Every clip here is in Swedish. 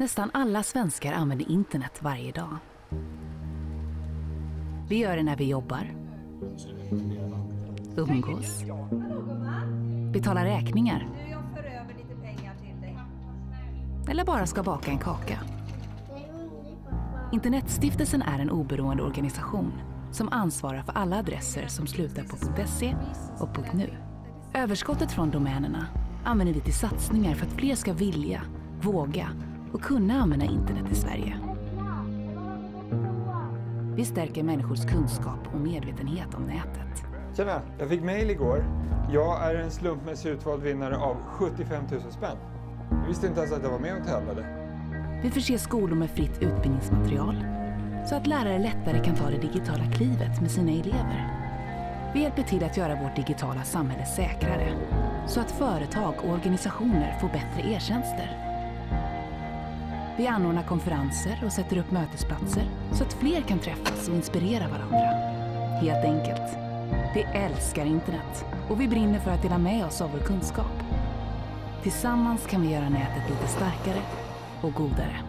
Nästan alla svenskar använder internet varje dag. Vi gör det när vi jobbar, umgås, betalar räkningar eller bara ska baka en kaka. Internetstiftelsen är en oberoende organisation som ansvarar för alla adresser som slutar på .se och .nu. Överskottet från domänerna använder vi till satsningar för att fler ska vilja, våga och kunna använda internet i Sverige. Vi stärker människors kunskap och medvetenhet om nätet. Tjena! Jag fick mejl igår. Jag är en slumpmässigt utvald vinnare av 75 000 spänn. Jag visste inte ens att jag var med och tävlade. Vi förser skolor med fritt utbildningsmaterial så att lärare lättare kan ta det digitala klivet med sina elever. Vi hjälper till att göra vårt digitala samhälle säkrare så att företag och organisationer får bättre e-tjänster. Vi anordnar konferenser och sätter upp mötesplatser så att fler kan träffas och inspirera varandra. Helt enkelt. Vi älskar internet och vi brinner för att dela med oss av vår kunskap. Tillsammans kan vi göra nätet lite starkare och godare.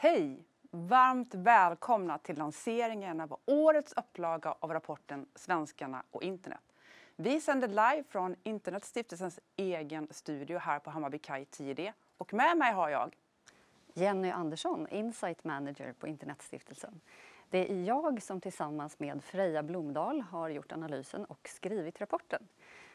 Hej! Varmt välkomna till lanseringen av årets upplaga av rapporten Svenskarna och internet. Vi sänder live från Internetstiftelsens egen studio här på Hammarby Kaj 10D. Och med mig har jag Jenny Andersson, Insight Manager på Internetstiftelsen. Det är jag som tillsammans med Freja Blomdahl har gjort analysen och skrivit rapporten.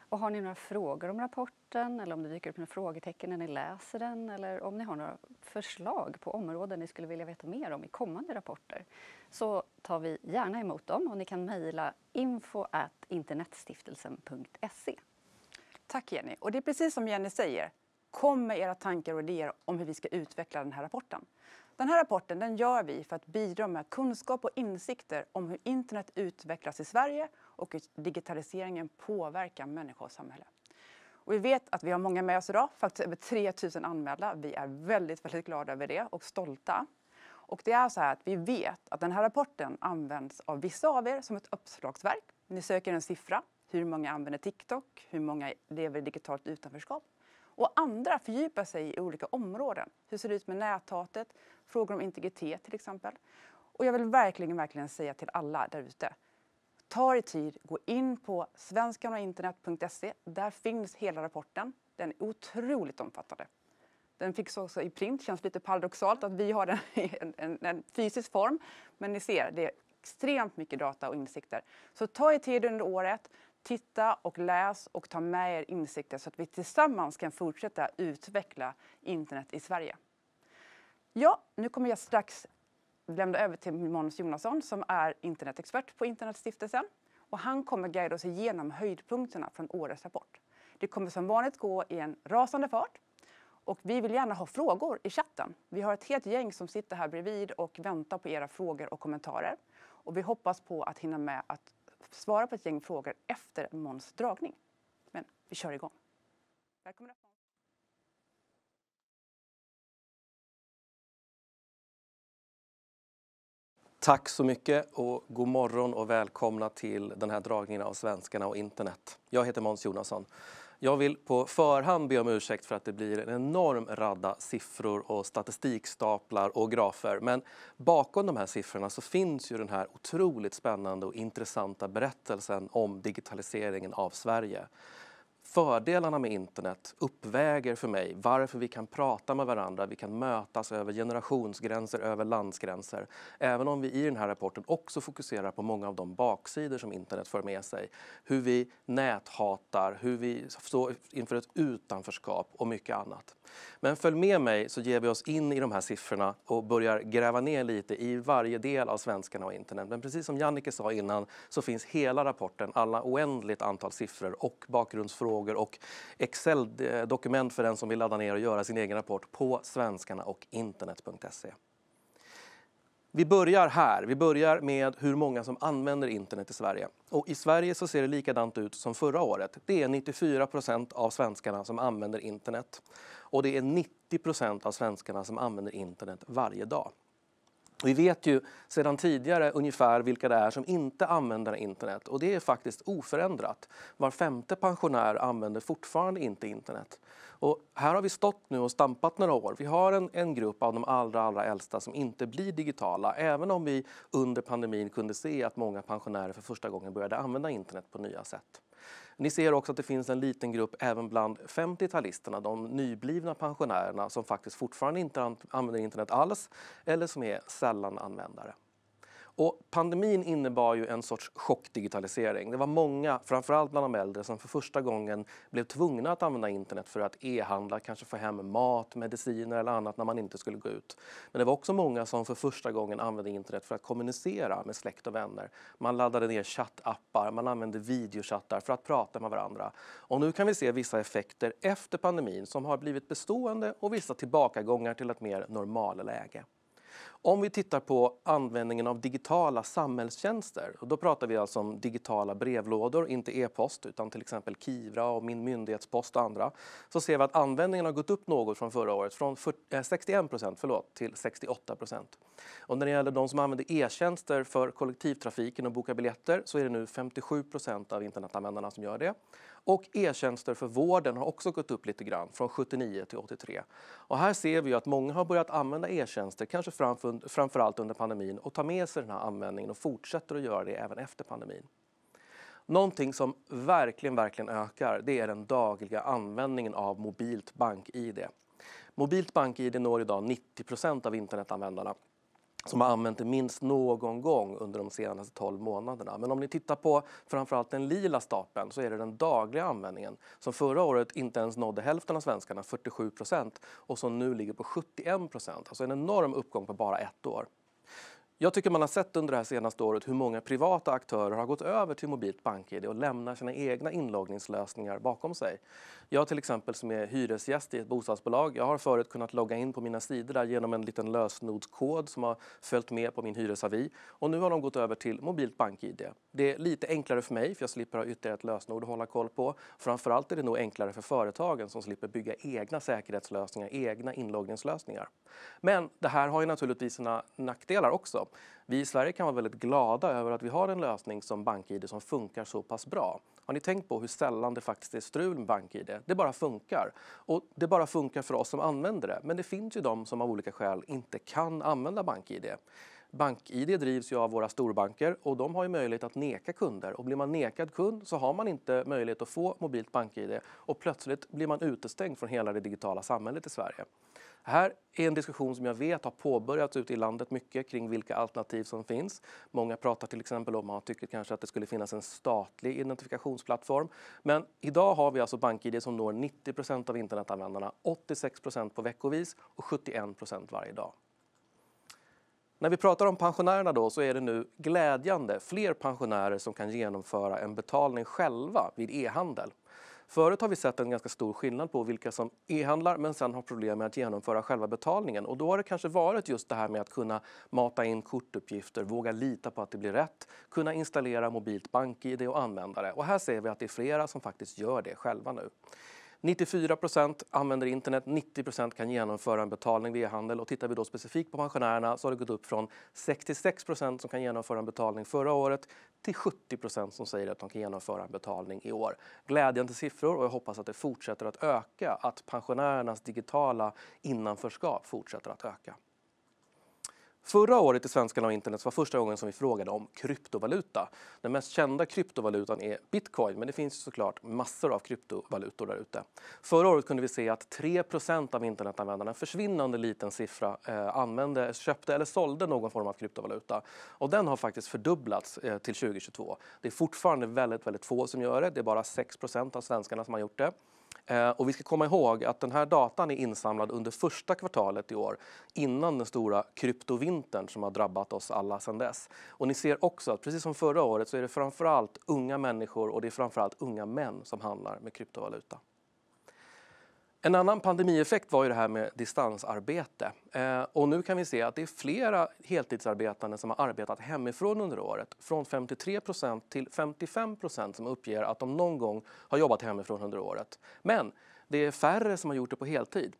Och har ni några frågor om rapporten eller om det dyker upp några frågetecken när ni läser den eller om ni har några förslag på områden ni skulle vilja veta mer om i kommande rapporter så tar vi gärna emot dem och ni kan mejla info internetstiftelsen.se. Tack Jenny, och det är precis som Jenny säger. Kom med era tankar och idéer om hur vi ska utveckla den här rapporten. Den här rapporten den gör vi för att bidra med kunskap och insikter om hur internet utvecklas i Sverige och hur digitaliseringen påverkar människor och samhälle. Och vi vet att vi har många med oss idag, faktiskt över 3000 anmälda. Vi är väldigt, väldigt glada över det och stolta. Och det är så här att vi vet att den här rapporten används av vissa av er som ett uppslagsverk. Ni söker en siffra, hur många använder TikTok, hur många lever i digitalt utanförskap. Och andra fördjupar sig i olika områden. Hur ser det ut med näthatet? Frågor om integritet till exempel. Och jag vill verkligen, verkligen säga till alla där ute Ta er tid, gå in på svenskarnainternet.se. Där finns hela rapporten. Den är otroligt omfattande. Den finns också i print. känns lite paradoxalt att vi har den i en, en, en, fysisk form. Men ni ser, det är extremt mycket data och insikter. Så ta er tid under året, titta och läs och ta med er insikter så att vi tillsammans kan fortsätta utveckla internet i Sverige. Ja, nu kommer jag strax lämna över till Måns Jonasson som är internetexpert på Internetstiftelsen. Och han kommer guida oss igenom höjdpunkterna från årets rapport. Det kommer som vanligt gå i en rasande fart. Och vi vill gärna ha frågor i chatten. Vi har ett helt gäng som sitter här bredvid och väntar på era frågor och kommentarer. Och vi hoppas på att hinna med att svara på ett gäng frågor efter Måns dragning. Men vi kör igång. Välkommen. Tack så mycket och god morgon och välkomna till den här dragningen av Svenskarna och internet. Jag heter Måns Jonasson. Jag vill på förhand be om ursäkt för att det blir en enorm radda siffror och statistikstaplar och grafer. Men bakom de här siffrorna så finns ju den här otroligt spännande och intressanta berättelsen om digitaliseringen av Sverige fördelarna med internet uppväger för mig varför vi kan prata med varandra, vi kan mötas över generationsgränser, över landsgränser. Även om vi i den här rapporten också fokuserar på många av de baksidor som internet för med sig. Hur vi näthatar, hur vi står inför ett utanförskap och mycket annat. Men följ med mig så ger vi oss in i de här siffrorna och börjar gräva ner lite i varje del av svenskarna och internet. Men precis som Jannike sa innan så finns hela rapporten, alla oändligt antal siffror och bakgrundsfrågor frågor och Excel-dokument för den som vill ladda ner och göra sin egen rapport på svenskarna och internet.se. Vi börjar här. Vi börjar med hur många som använder internet i Sverige. Och I Sverige så ser det likadant ut som förra året. Det är 94 procent av svenskarna som använder internet. Och det är 90 procent av svenskarna som använder internet varje dag. Vi vet ju sedan tidigare ungefär vilka det är som inte använder internet och det är faktiskt oförändrat. Var femte pensionär använder fortfarande inte internet. Och här har vi stått nu och stampat några år. Vi har en, en grupp av de allra, allra äldsta som inte blir digitala även om vi under pandemin kunde se att många pensionärer för första gången började använda internet på nya sätt. Ni ser också att det finns en liten grupp även bland 50-talisterna, de nyblivna pensionärerna som faktiskt fortfarande inte använder internet alls eller som är sällananvändare. Och pandemin innebar ju en sorts chockdigitalisering. Det var många, framförallt bland de äldre, som för första gången blev tvungna att använda internet för att e-handla, kanske få hem mat, mediciner eller annat när man inte skulle gå ut. Men det var också många som för första gången använde internet för att kommunicera med släkt och vänner. Man laddade ner chattappar, man använde videochattar för att prata med varandra. Och nu kan vi se vissa effekter efter pandemin som har blivit bestående och vissa tillbakagångar till ett mer normalt läge. Om vi tittar på användningen av digitala samhällstjänster, då pratar vi alltså om digitala brevlådor, inte e-post utan till exempel Kivra och Min myndighetspost och andra, så ser vi att användningen har gått upp något från förra året, från 61 eh, procent förlåt, till 68 procent. Och när det gäller de som använder e-tjänster för kollektivtrafiken och bokar biljetter så är det nu 57 procent av internetanvändarna som gör det. Och e-tjänster för vården har också gått upp lite grann, från 79 till 83. Och här ser vi att många har börjat använda e-tjänster, kanske framför framförallt under pandemin och tar med sig den här användningen och fortsätter att göra det även efter pandemin. Någonting som verkligen, verkligen ökar det är den dagliga användningen av mobilt bank-id. Mobilt bank-id når idag 90 av internetanvändarna som har använt det minst någon gång under de senaste 12 månaderna. Men om ni tittar på framförallt den lila stapeln så är det den dagliga användningen som förra året inte ens nådde hälften av svenskarna, 47 procent, och som nu ligger på 71 procent. Alltså en enorm uppgång på bara ett år. Jag tycker man har sett under det här senaste året hur många privata aktörer har gått över till mobilt BankID och lämnar sina egna inloggningslösningar bakom sig. Jag till exempel som är hyresgäst i ett bostadsbolag, jag har förut kunnat logga in på mina sidor där genom en liten lösenordskod som har följt med på min hyresavi. Och nu har de gått över till mobilt bank-id. Det är lite enklare för mig för jag slipper ha ytterligare ett lösenord att hålla koll på. Framförallt är det nog enklare för företagen som slipper bygga egna säkerhetslösningar, egna inloggningslösningar. Men det här har ju naturligtvis sina nackdelar också. Vi i Sverige kan vara väldigt glada över att vi har en lösning som BankID som funkar så pass bra. Har ni tänkt på hur sällan det faktiskt är strul med BankID? Det bara funkar. Och det bara funkar för oss som använder det. Men det finns ju de som av olika skäl inte kan använda BankID. BankID drivs ju av våra storbanker och de har ju möjlighet att neka kunder. Och blir man nekad kund så har man inte möjlighet att få mobilt BankID och plötsligt blir man utestängd från hela det digitala samhället i Sverige. Det Här är en diskussion som jag vet har påbörjats ute i landet mycket kring vilka alternativ som finns. Många pratar till exempel om man tycker kanske att det skulle finnas en statlig identifikationsplattform. Men idag har vi alltså BankID som når 90 av internetanvändarna, 86 på veckovis och 71 varje dag. När vi pratar om pensionärerna då, så är det nu glädjande fler pensionärer som kan genomföra en betalning själva vid e-handel. Förut har vi sett en ganska stor skillnad på vilka som e-handlar men sen har problem med att genomföra själva betalningen. Och då har det kanske varit just det här med att kunna mata in kortuppgifter, våga lita på att det blir rätt, kunna installera mobilt bank-id och användare. Och här ser vi att det är flera som faktiskt gör det själva nu. 94 procent använder internet, 90 procent kan genomföra en betalning via handel. Och tittar vi då specifikt på pensionärerna så har det gått upp från 66 procent som kan genomföra en betalning förra året till 70 procent som säger att de kan genomföra en betalning i år. Glädjande siffror och jag hoppas att det fortsätter att öka, att pensionärernas digitala innanförskap fortsätter att öka. Förra året i Svenskarna och internet var första gången som vi frågade om kryptovaluta. Den mest kända kryptovalutan är bitcoin, men det finns såklart massor av kryptovalutor där ute. Förra året kunde vi se att 3 av internetanvändarna, en försvinnande liten siffra, eh, använde, köpte eller sålde någon form av kryptovaluta. Och den har faktiskt fördubblats eh, till 2022. Det är fortfarande väldigt, väldigt få som gör det. Det är bara 6 av svenskarna som har gjort det. Eh, och vi ska komma ihåg att den här datan är insamlad under första kvartalet i år innan den stora kryptovintern som har drabbat oss alla sedan dess. Och ni ser också att precis som förra året så är det framförallt unga människor och det är framförallt unga män som handlar med kryptovaluta. En annan pandemieffekt var ju det här med distansarbete. Eh, och nu kan vi se att det är flera heltidsarbetande som har arbetat hemifrån under året. Från 53 till 55 som uppger att de någon gång har jobbat hemifrån under året. Men det är färre som har gjort det på heltid.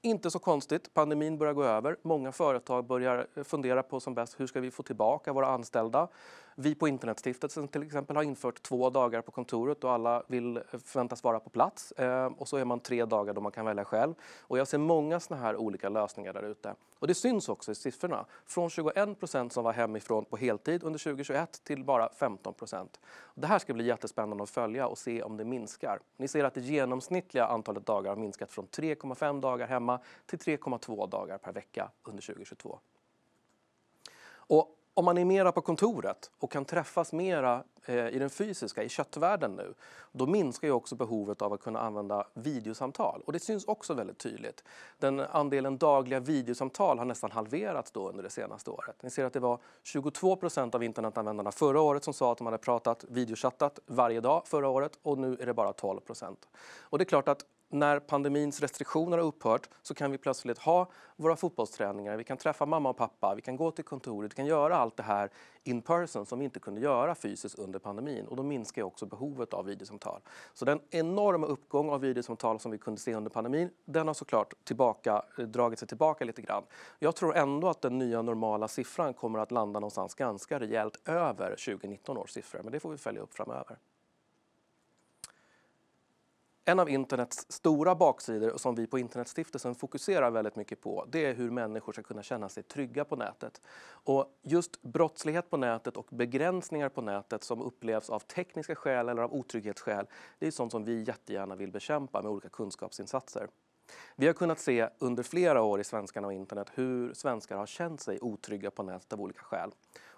Inte så konstigt, pandemin börjar gå över. Många företag börjar fundera på som bäst hur ska vi få tillbaka våra anställda. Vi på Internetstiftelsen till exempel har infört två dagar på kontoret och alla vill eh, förväntas vara på plats. Eh, och så är man tre dagar då man kan välja själv. Och jag ser många sådana här olika lösningar där ute. Och det syns också i siffrorna. Från 21 procent som var hemifrån på heltid under 2021 till bara 15 procent. Det här ska bli jättespännande att följa och se om det minskar. Ni ser att det genomsnittliga antalet dagar har minskat från 3,5 dagar hemma till 3,2 dagar per vecka under 2022. Och om man är mera på kontoret och kan träffas mera eh, i den fysiska, i köttvärlden nu, då minskar ju också behovet av att kunna använda videosamtal. Och det syns också väldigt tydligt. Den andelen dagliga videosamtal har nästan halverats då under det senaste året. Ni ser att det var 22 procent av internetanvändarna förra året som sa att de hade pratat videochattat varje dag förra året och nu är det bara 12 procent. Och det är klart att när pandemins restriktioner har upphört så kan vi plötsligt ha våra fotbollsträningar, vi kan träffa mamma och pappa, vi kan gå till kontoret, vi kan göra allt det här in person som vi inte kunde göra fysiskt under pandemin och då minskar också behovet av videosamtal. Så den enorma uppgång av videosamtal som vi kunde se under pandemin, den har såklart tillbaka, eh, dragit sig tillbaka lite grann. Jag tror ändå att den nya normala siffran kommer att landa någonstans ganska rejält över 2019 års siffror, men det får vi följa upp framöver. En av internets stora baksidor och som vi på Internetstiftelsen fokuserar väldigt mycket på det är hur människor ska kunna känna sig trygga på nätet. Och just brottslighet på nätet och begränsningar på nätet som upplevs av tekniska skäl eller av otrygghetsskäl det är sånt som vi jättegärna vill bekämpa med olika kunskapsinsatser. Vi har kunnat se under flera år i Svenskarna och internet hur svenskar har känt sig otrygga på nätet av olika skäl.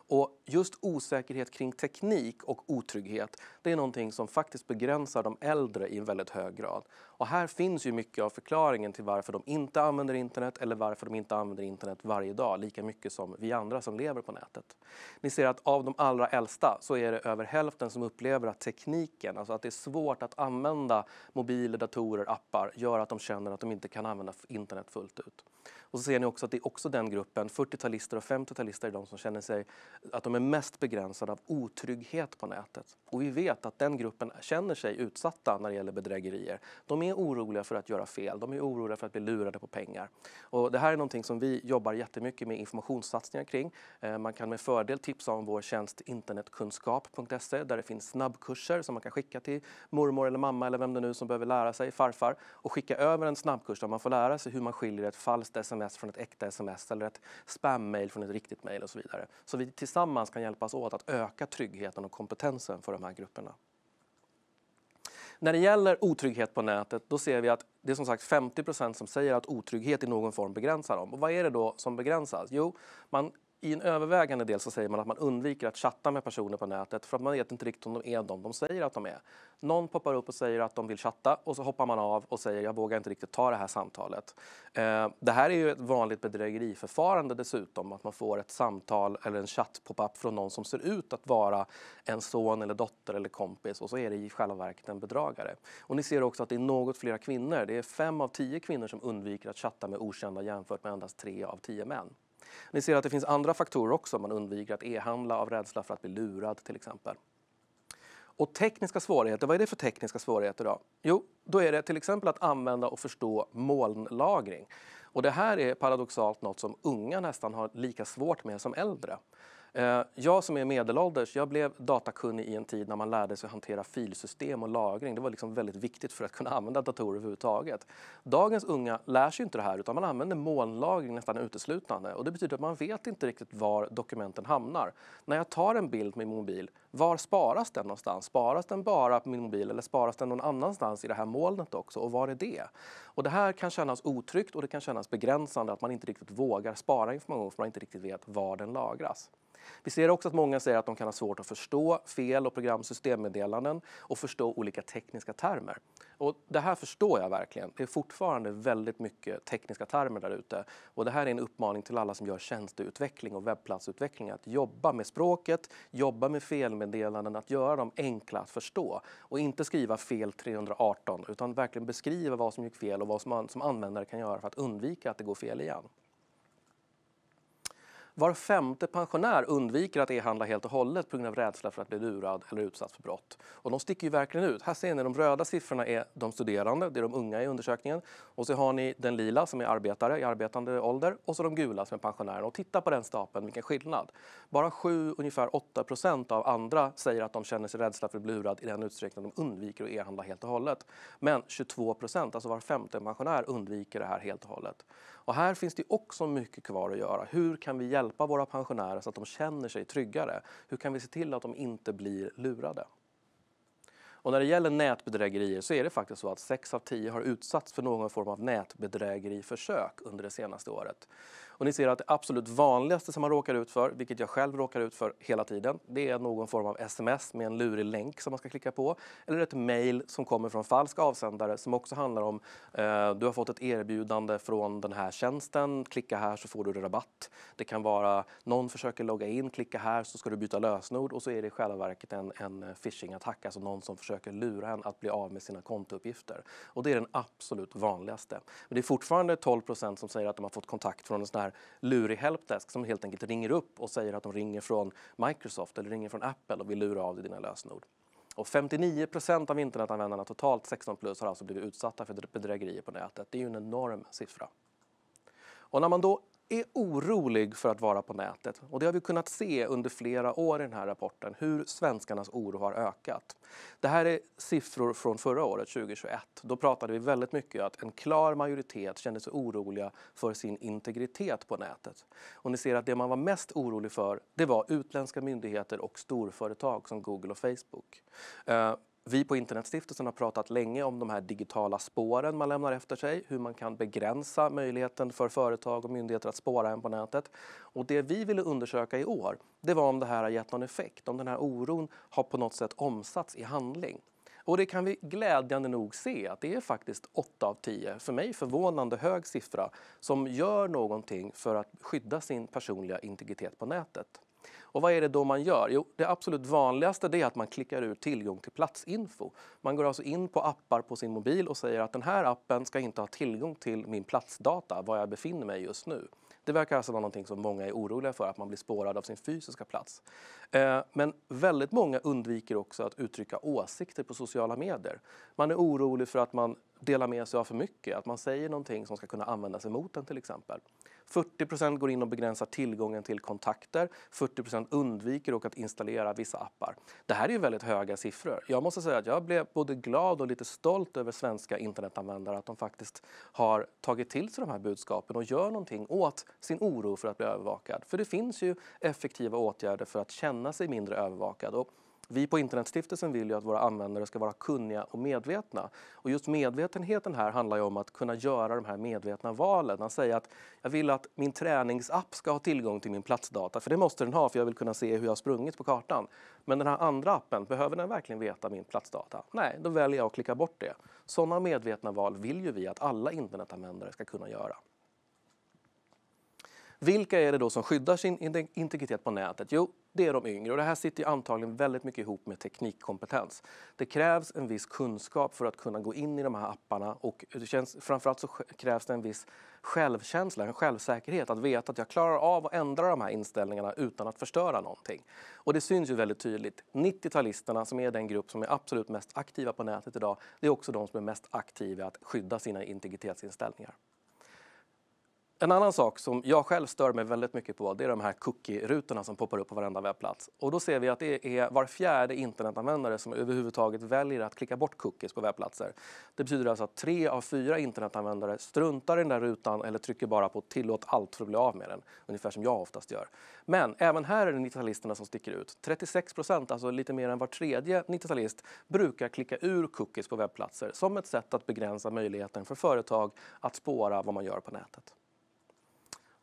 Och just osäkerhet kring teknik och otrygghet det är någonting som faktiskt begränsar de äldre i en väldigt hög grad. Och här finns ju mycket av förklaringen till varför de inte använder internet eller varför de inte använder internet varje dag lika mycket som vi andra som lever på nätet. Ni ser att av de allra äldsta så är det över hälften som upplever att tekniken, alltså att det är svårt att använda mobiler, datorer, appar gör att de känner att de inte kan använda internet fullt ut. Och så ser ni också att det är också den gruppen, 40-talister och 50-talister är de som känner sig att de är mest begränsade av otrygghet på nätet. Och vi vet att den gruppen känner sig utsatta när det gäller bedrägerier. De är oroliga för att göra fel, de är oroliga för att bli lurade på pengar. Och det här är någonting som vi jobbar jättemycket med informationssatsningar kring. Eh, man kan med fördel tipsa om vår tjänst internetkunskap.se där det finns snabbkurser som man kan skicka till mormor eller mamma eller vem det nu som behöver lära sig, farfar, och skicka över en snabbkurs där man får lära sig hur man skiljer ett falskt sms från ett äkta sms eller ett spammail från ett riktigt mail och så vidare. Så vi tillsammans kan hjälpas åt att öka tryggheten och kompetensen för de här grupperna. När det gäller otrygghet på nätet då ser vi att det är som sagt 50 som säger att otrygghet i någon form begränsar dem. Och vad är det då som begränsas? Jo, man i en övervägande del så säger man att man undviker att chatta med personer på nätet för att man vet inte riktigt om de är de de säger att de är. Någon poppar upp och säger att de vill chatta och så hoppar man av och säger jag vågar inte riktigt ta det här samtalet. Eh, det här är ju ett vanligt bedrägeriförfarande dessutom, att man får ett samtal eller en chatt-pop-up från någon som ser ut att vara en son eller dotter eller kompis och så är det i själva verket en bedragare. Och ni ser också att det är något fler kvinnor. Det är fem av tio kvinnor som undviker att chatta med okända jämfört med endast tre av tio män. Ni ser att det finns andra faktorer också. Man undviker att e-handla av rädsla för att bli lurad till exempel. Och tekniska svårigheter, vad är det för tekniska svårigheter då? Jo, då är det till exempel att använda och förstå molnlagring. Och det här är paradoxalt något som unga nästan har lika svårt med som äldre. Eh, jag som är medelålders, jag blev datakunnig i en tid när man lärde sig hantera filsystem och lagring. Det var liksom väldigt viktigt för att kunna använda datorer överhuvudtaget. Dagens unga lär sig inte det här utan man använder molnlagring nästan uteslutande och det betyder att man vet inte riktigt var dokumenten hamnar. När jag tar en bild med min mobil, var sparas den någonstans? Sparas den bara på min mobil eller sparas den någon annanstans i det här molnet också och var är det? Och det här kan kännas otryggt och det kan kännas begränsande att man inte riktigt vågar spara information för man inte riktigt vet var den lagras. Vi ser också att många säger att de kan ha svårt att förstå fel och programsystemmeddelanden och förstå olika tekniska termer. Och det här förstår jag verkligen. Det är fortfarande väldigt mycket tekniska termer där ute. Och det här är en uppmaning till alla som gör tjänsteutveckling och webbplatsutveckling att jobba med språket, jobba med felmeddelanden, att göra dem enkla att förstå. Och inte skriva fel 318 utan verkligen beskriva vad som gick fel och vad man som användare kan göra för att undvika att det går fel igen. Var femte pensionär undviker att e-handla helt och hållet på grund av rädsla för att bli lurad eller utsatt för brott. Och de sticker ju verkligen ut. Här ser ni de röda siffrorna är de studerande, det är de unga i undersökningen. Och så har ni den lila som är arbetare i arbetande ålder och så de gula som är pensionärer. Och titta på den stapeln, vilken skillnad. Bara 7, ungefär 8 procent av andra säger att de känner sig rädsla för att bli lurad i den utsträckning de undviker att e-handla helt och hållet. Men 22 procent, alltså var femte pensionär, undviker det här helt och hållet. Och här finns det också mycket kvar att göra. Hur kan vi hjälpa våra pensionärer så att de känner sig tryggare? Hur kan vi se till att de inte blir lurade? Och när det gäller nätbedrägerier så är det faktiskt så att 6 av 10 har utsatts för någon form av nätbedrägeriförsök under det senaste året. Och ni ser att det absolut vanligaste som man råkar ut för, vilket jag själv råkar ut för hela tiden, det är någon form av sms med en lurig länk som man ska klicka på. Eller ett mejl som kommer från falska avsändare som också handlar om eh, du har fått ett erbjudande från den här tjänsten, klicka här så får du rabatt. Det kan vara någon försöker logga in, klicka här så ska du byta lösenord och så är det i själva verket en, en phishing-attack, alltså någon som försöker lura en att bli av med sina kontouppgifter. Och det är den absolut vanligaste. Men det är fortfarande 12 procent som säger att de har fått kontakt från en sån här lurig helpdesk som helt enkelt ringer upp och säger att de ringer från Microsoft eller ringer från Apple och vill lura av dig dina lösenord. Och 59 av internetanvändarna totalt 16 plus har alltså blivit utsatta för bedrägerier på nätet. Det är ju en enorm siffra. Och när man då är orolig för att vara på nätet. Och det har vi kunnat se under flera år i den här rapporten, hur svenskarnas oro har ökat. Det här är siffror från förra året, 2021. Då pratade vi väldigt mycket om att en klar majoritet kände sig oroliga för sin integritet på nätet. Och ni ser att det man var mest orolig för, det var utländska myndigheter och storföretag som Google och Facebook. Eh, vi på Internetstiftelsen har pratat länge om de här digitala spåren man lämnar efter sig, hur man kan begränsa möjligheten för företag och myndigheter att spåra en på nätet. Och det vi ville undersöka i år, det var om det här har gett någon effekt, om den här oron har på något sätt omsatts i handling. Och det kan vi glädjande nog se att det är faktiskt 8 av 10, för mig förvånande hög siffra, som gör någonting för att skydda sin personliga integritet på nätet. Och vad är det då man gör? Jo, det absolut vanligaste är att man klickar ur tillgång till platsinfo. Man går alltså in på appar på sin mobil och säger att den här appen ska inte ha tillgång till min platsdata, var jag befinner mig just nu. Det verkar alltså vara någonting som många är oroliga för, att man blir spårad av sin fysiska plats. Eh, men väldigt många undviker också att uttrycka åsikter på sociala medier. Man är orolig för att man delar med sig av för mycket, att man säger någonting som ska kunna användas emot en till exempel. 40 går in och begränsar tillgången till kontakter. 40 undviker dock att installera vissa appar. Det här är ju väldigt höga siffror. Jag måste säga att jag blev både glad och lite stolt över svenska internetanvändare att de faktiskt har tagit till sig de här budskapen och gör någonting åt sin oro för att bli övervakad. För det finns ju effektiva åtgärder för att känna sig mindre övervakad. Och vi på Internetstiftelsen vill ju att våra användare ska vara kunniga och medvetna. Och just medvetenheten här handlar ju om att kunna göra de här medvetna valen. Att säga att jag vill att min träningsapp ska ha tillgång till min platsdata, för det måste den ha för jag vill kunna se hur jag sprungit på kartan. Men den här andra appen, behöver den verkligen veta min platsdata? Nej, då väljer jag att klicka bort det. Sådana medvetna val vill ju vi att alla internetanvändare ska kunna göra. Vilka är det då som skyddar sin integritet på nätet? Jo, det är de yngre. Och det här sitter antagligen väldigt mycket ihop med teknikkompetens. Det krävs en viss kunskap för att kunna gå in i de här apparna och det känns, framförallt så krävs det en viss självkänsla, en självsäkerhet att veta att jag klarar av att ändra de här inställningarna utan att förstöra någonting. Och det syns ju väldigt tydligt. 90-talisterna som är den grupp som är absolut mest aktiva på nätet idag, det är också de som är mest aktiva att skydda sina integritetsinställningar. En annan sak som jag själv stör mig väldigt mycket på det är de här cookie-rutorna som poppar upp på varenda webbplats. Och då ser vi att det är var fjärde internetanvändare som överhuvudtaget väljer att klicka bort cookies på webbplatser. Det betyder alltså att tre av fyra internetanvändare struntar i den där rutan eller trycker bara på tillåt allt för att bli av med den, ungefär som jag oftast gör. Men även här är det 90-talisterna som sticker ut. 36 procent, alltså lite mer än var tredje 90-talist, brukar klicka ur cookies på webbplatser som ett sätt att begränsa möjligheten för företag att spåra vad man gör på nätet.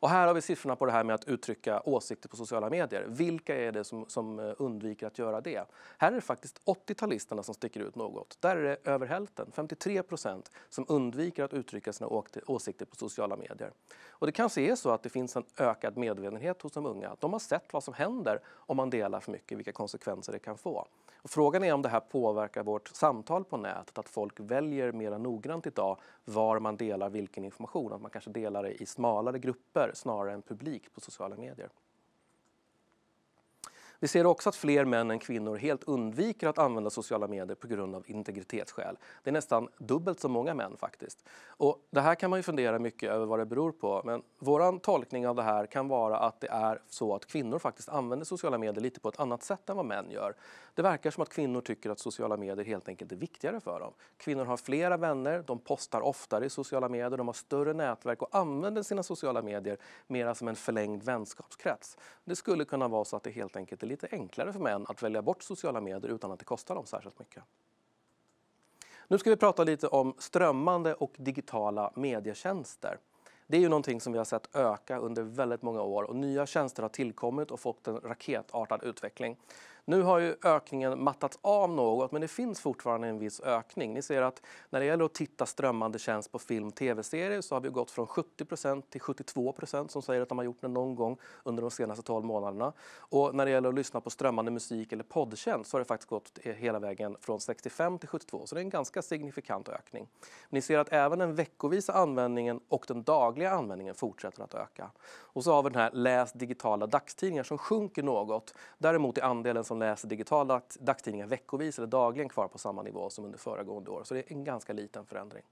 Och här har vi siffrorna på det här med att uttrycka åsikter på sociala medier. Vilka är det som, som eh, undviker att göra det? Här är det faktiskt 80-talisterna som sticker ut något. Där är det över hälften, 53 procent, som undviker att uttrycka sina åsikter på sociala medier. Och det kanske är så att det finns en ökad medvetenhet hos de unga. De har sett vad som händer om man delar för mycket, vilka konsekvenser det kan få. Och frågan är om det här påverkar vårt samtal på nätet, att folk väljer mer noggrant idag var man delar vilken information, att man kanske delar det i smalare grupper snarare än publik på sociala medier. Vi ser också att fler män än kvinnor helt undviker att använda sociala medier på grund av integritetsskäl. Det är nästan dubbelt så många män faktiskt. Och det här kan man ju fundera mycket över vad det beror på, men vår tolkning av det här kan vara att det är så att kvinnor faktiskt använder sociala medier lite på ett annat sätt än vad män gör. Det verkar som att kvinnor tycker att sociala medier helt enkelt är viktigare för dem. Kvinnor har flera vänner, de postar oftare i sociala medier, de har större nätverk och använder sina sociala medier mera som en förlängd vänskapskrets. Det skulle kunna vara så att det helt enkelt är lite enklare för män att välja bort sociala medier utan att det kostar dem särskilt mycket. Nu ska vi prata lite om strömmande och digitala medietjänster. Det är ju någonting som vi har sett öka under väldigt många år och nya tjänster har tillkommit och fått en raketartad utveckling. Nu har ju ökningen mattats av något, men det finns fortfarande en viss ökning. Ni ser att när det gäller att titta strömmande tjänst på film och tv-serier så har vi gått från 70 till 72 som säger att de har gjort det någon gång under de senaste 12 månaderna. Och när det gäller att lyssna på strömmande musik eller poddtjänst så har det faktiskt gått eh, hela vägen från 65 till 72, så det är en ganska signifikant ökning. Ni ser att även den veckovisa användningen och den dagliga användningen fortsätter att öka. Och så har vi den här läs digitala dagstidningar som sjunker något. Däremot är andelen som läser digitala dagstidningar veckovis eller dagligen kvar på samma nivå som under föregående år. Så det är en ganska liten förändring.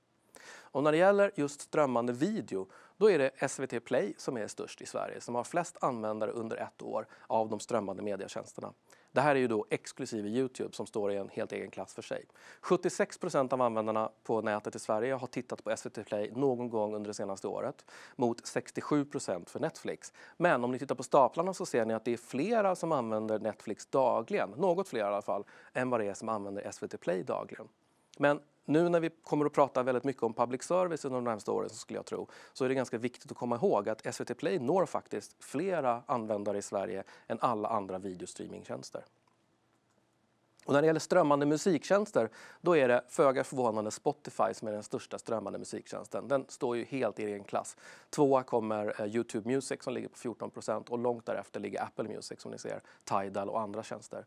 Och när det gäller just strömmande video, då är det SVT Play som är störst i Sverige, som har flest användare under ett år av de strömmande medietjänsterna. Det här är ju då exklusive Youtube som står i en helt egen klass för sig. 76 procent av användarna på nätet i Sverige har tittat på SVT Play någon gång under det senaste året mot 67 procent för Netflix. Men om ni tittar på staplarna så ser ni att det är flera som använder Netflix dagligen, något fler i alla fall, än vad det är som använder SVT Play dagligen. Men nu när vi kommer att prata väldigt mycket om public service under de närmaste åren så skulle jag tro, så är det ganska viktigt att komma ihåg att SVT Play når faktiskt flera användare i Sverige än alla andra videostreamingtjänster. Och när det gäller strömmande musiktjänster då är det föga förvånande Spotify som är den största strömmande musiktjänsten. Den står ju helt i egen klass. Tvåa kommer eh, Youtube Music som ligger på 14 och långt därefter ligger Apple Music som ni ser, Tidal och andra tjänster.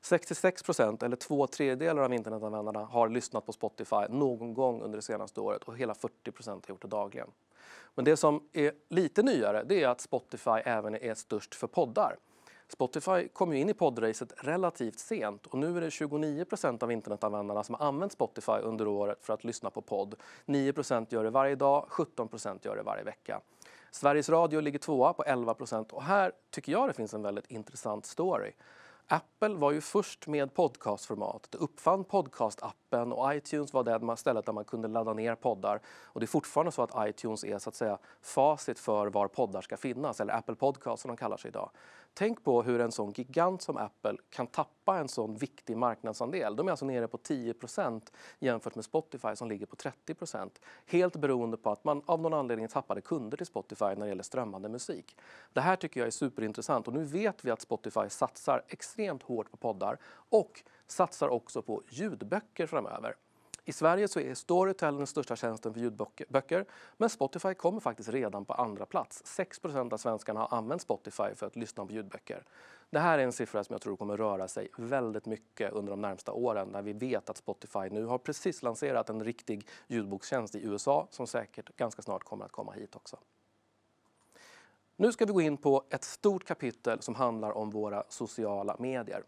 66 eller två tredjedelar av internetanvändarna har lyssnat på Spotify någon gång under det senaste året och hela 40 har gjort det dagligen. Men det som är lite nyare det är att Spotify även är störst för poddar. Spotify kom ju in i poddracet relativt sent och nu är det 29 av internetanvändarna som har använt Spotify under året för att lyssna på podd. 9 gör det varje dag, 17 gör det varje vecka. Sveriges Radio ligger tvåa på 11 och här tycker jag det finns en väldigt intressant story. Apple var ju först med podcastformatet, uppfann podcastappen och iTunes var det stället där man kunde ladda ner poddar. Och det är fortfarande så att iTunes är så att säga facit för var poddar ska finnas, eller Apple Podcast som de kallar sig idag. Tänk på hur en sån gigant som Apple kan tappa en sån viktig marknadsandel. De är alltså nere på 10 jämfört med Spotify som ligger på 30 Helt beroende på att man av någon anledning tappade kunder till Spotify när det gäller strömmande musik. Det här tycker jag är superintressant och nu vet vi att Spotify satsar extremt hårt på poddar och satsar också på ljudböcker framöver. I Sverige så är Storytel den största tjänsten för ljudböcker men Spotify kommer faktiskt redan på andra plats. 6 av svenskarna har använt Spotify för att lyssna på ljudböcker. Det här är en siffra som jag tror kommer röra sig väldigt mycket under de närmsta åren när vi vet att Spotify nu har precis lanserat en riktig ljudbokstjänst i USA som säkert ganska snart kommer att komma hit också. Nu ska vi gå in på ett stort kapitel som handlar om våra sociala medier.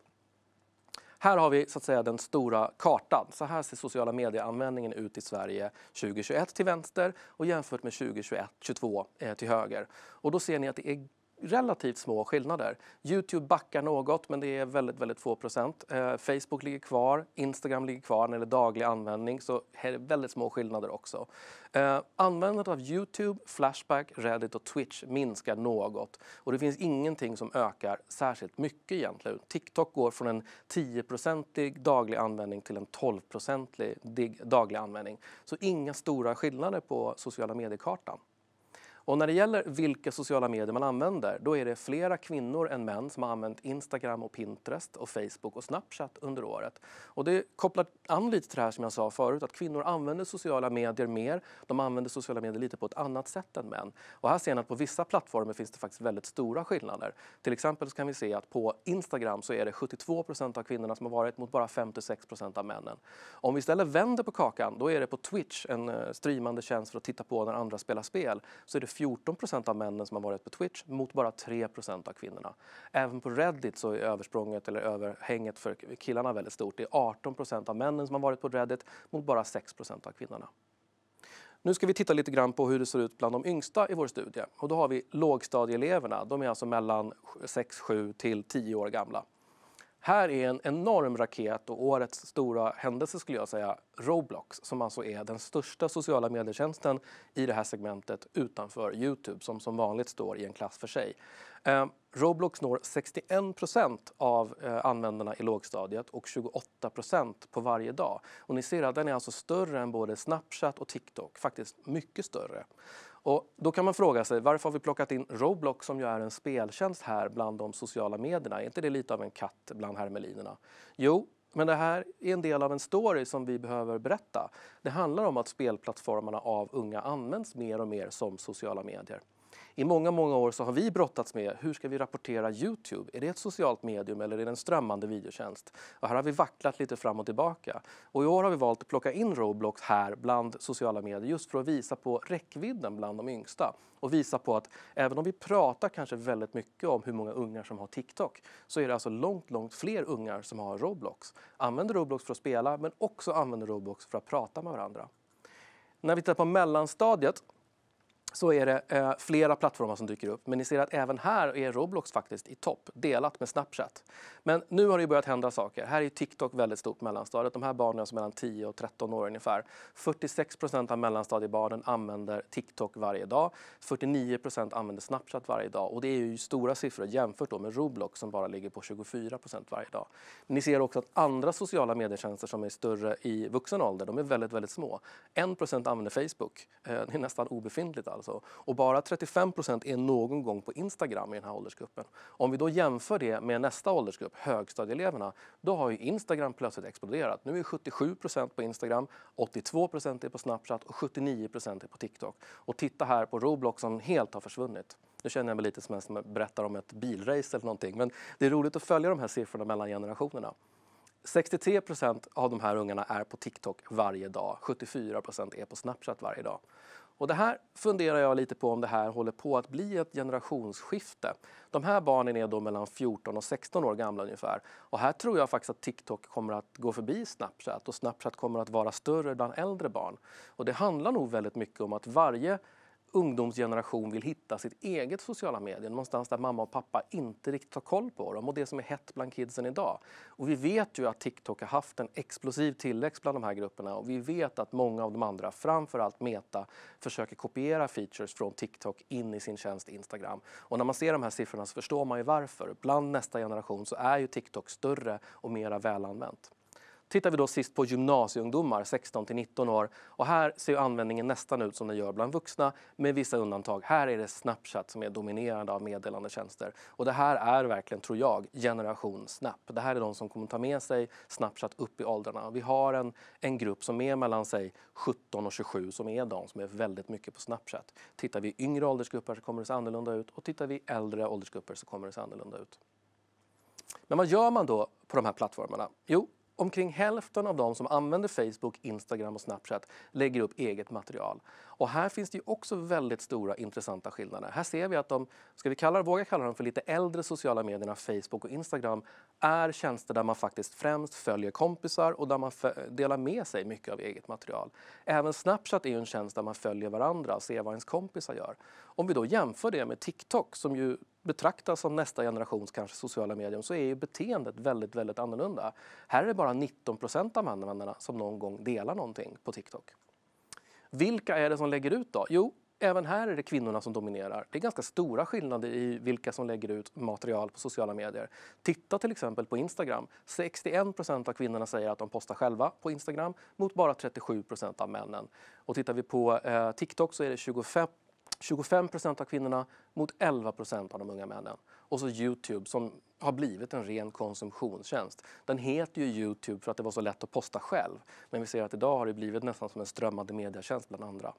Här har vi så att säga den stora kartan. Så här ser sociala medieanvändningen ut i Sverige 2021 till vänster och jämfört med 2021-22 eh, till höger. Och då ser ni att det är relativt små skillnader. Youtube backar något, men det är väldigt, väldigt få procent. Eh, Facebook ligger kvar, Instagram ligger kvar när det är daglig användning, så här är väldigt små skillnader också. Eh, användandet av Youtube, Flashback, Reddit och Twitch minskar något och det finns ingenting som ökar särskilt mycket egentligen. TikTok går från en 10-procentig daglig användning till en 12-procentig daglig användning. Så inga stora skillnader på sociala mediekartan. Och när det gäller vilka sociala medier man använder, då är det flera kvinnor än män som har använt Instagram och Pinterest och Facebook och Snapchat under året. Och det kopplar an lite till det här som jag sa förut, att kvinnor använder sociala medier mer. De använder sociala medier lite på ett annat sätt än män. Och här ser ni att på vissa plattformar finns det faktiskt väldigt stora skillnader. Till exempel kan vi se att på Instagram så är det 72 procent av kvinnorna som har varit mot bara 56 procent av männen. Om vi istället vänder på kakan, då är det på Twitch, en eh, streamande tjänst för att titta på när andra spelar spel, så är det 14 av männen som har varit på Twitch mot bara 3 av kvinnorna. Även på Reddit så är översprånget eller överhänget för killarna väldigt stort. Det är 18 av männen som har varit på Reddit mot bara 6 av kvinnorna. Nu ska vi titta lite grann på hur det ser ut bland de yngsta i vår studie. Och då har vi lågstadieeleverna. De är alltså mellan 6, 7 till 10 år gamla. Här är en enorm raket och årets stora händelse skulle jag säga Roblox som alltså är den största sociala medietjänsten i det här segmentet utanför Youtube som som vanligt står i en klass för sig. Eh, Roblox når 61 procent av eh, användarna i lågstadiet och 28 procent på varje dag. Och ni ser att den är alltså större än både Snapchat och TikTok, faktiskt mycket större. Och då kan man fråga sig varför har vi plockat in Roblox som ju är en speltjänst här bland de sociala medierna? Är inte det lite av en katt bland hermelinerna? Jo, men det här är en del av en story som vi behöver berätta. Det handlar om att spelplattformarna av unga används mer och mer som sociala medier. I många, många år så har vi brottats med hur ska vi rapportera Youtube? Är det ett socialt medium eller är det en strömmande videotjänst? Och här har vi vacklat lite fram och tillbaka. Och i år har vi valt att plocka in Roblox här bland sociala medier just för att visa på räckvidden bland de yngsta och visa på att även om vi pratar kanske väldigt mycket om hur många ungar som har TikTok så är det alltså långt, långt fler ungar som har Roblox. Använder Roblox för att spela men också använder Roblox för att prata med varandra. När vi tittar på mellanstadiet så är det eh, flera plattformar som dyker upp. Men ni ser att även här är Roblox faktiskt i topp, delat med Snapchat. Men nu har det börjat hända saker. Här är TikTok väldigt stort mellanstadiet. De här barnen är mellan 10 och 13 år ungefär. 46 procent av mellanstadiebarnen använder TikTok varje dag. 49 procent använder Snapchat varje dag. Och det är ju stora siffror jämfört med Roblox som bara ligger på 24 procent varje dag. ni ser också att andra sociala medietjänster som är större i vuxen ålder, de är väldigt, väldigt små. 1 procent använder Facebook. Eh, det är nästan obefintligt. Alltså alltså. Och bara 35 procent är någon gång på Instagram i den här åldersgruppen. Om vi då jämför det med nästa åldersgrupp, högstadieeleverna, då har ju Instagram plötsligt exploderat. Nu är 77 procent på Instagram, 82 procent är på Snapchat och 79 procent är på TikTok. Och titta här på Roblox som helt har försvunnit. Nu känner jag mig lite som en som berättar om ett bilrace eller någonting, men det är roligt att följa de här siffrorna mellan generationerna. 63 procent av de här ungarna är på TikTok varje dag. 74 procent är på Snapchat varje dag. Och det här funderar jag lite på om det här håller på att bli ett generationsskifte. De här barnen är då mellan 14 och 16 år gamla ungefär. Och här tror jag faktiskt att TikTok kommer att gå förbi Snapchat och Snapchat kommer att vara större bland äldre barn. Och det handlar nog väldigt mycket om att varje ungdomsgeneration vill hitta sitt eget sociala medier, någonstans där mamma och pappa inte riktigt har koll på dem och det som är hett bland kidsen idag. Och vi vet ju att TikTok har haft en explosiv tillväxt bland de här grupperna och vi vet att många av de andra, framförallt Meta, försöker kopiera features från TikTok in i sin tjänst Instagram. Och när man ser de här siffrorna så förstår man ju varför. Bland nästa generation så är ju TikTok större och mera välanvänt. Tittar vi då sist på gymnasieungdomar, 16 till 19 år, och här ser användningen nästan ut som den gör bland vuxna med vissa undantag. Här är det Snapchat som är dominerande av meddelandetjänster och det här är verkligen, tror jag, generation Snap. Det här är de som kommer ta med sig Snapchat upp i åldrarna. Vi har en, en grupp som är mellan sig 17 och 27 som är de som är väldigt mycket på Snapchat. Tittar vi yngre åldersgrupper så kommer det se annorlunda ut och tittar vi äldre åldersgrupper så kommer det se annorlunda ut. Men vad gör man då på de här plattformarna? Jo, Omkring hälften av de som använder Facebook, Instagram och Snapchat lägger upp eget material. Och här finns det ju också väldigt stora intressanta skillnader. Här ser vi att de, ska vi kalla, våga kalla dem för lite äldre sociala medierna Facebook och Instagram, är tjänster där man faktiskt främst följer kompisar och där man delar med sig mycket av eget material. Även Snapchat är ju en tjänst där man följer varandra och ser vad ens kompisar gör. Om vi då jämför det med TikTok som ju betraktas som nästa generations kanske sociala medier så är ju beteendet väldigt, väldigt annorlunda. Här är det bara 19 procent av användarna som någon gång delar någonting på TikTok. Vilka är det som lägger ut då? Jo, även här är det kvinnorna som dominerar. Det är ganska stora skillnader i vilka som lägger ut material på sociala medier. Titta till exempel på Instagram. 61 procent av kvinnorna säger att de postar själva på Instagram mot bara 37 procent av männen. Och tittar vi på eh, TikTok så är det 25 25 procent av kvinnorna mot 11 procent av de unga männen. Och så Youtube som har blivit en ren konsumtionstjänst. Den heter ju Youtube för att det var så lätt att posta själv. Men vi ser att idag har det blivit nästan som en strömmande mediatjänst bland andra.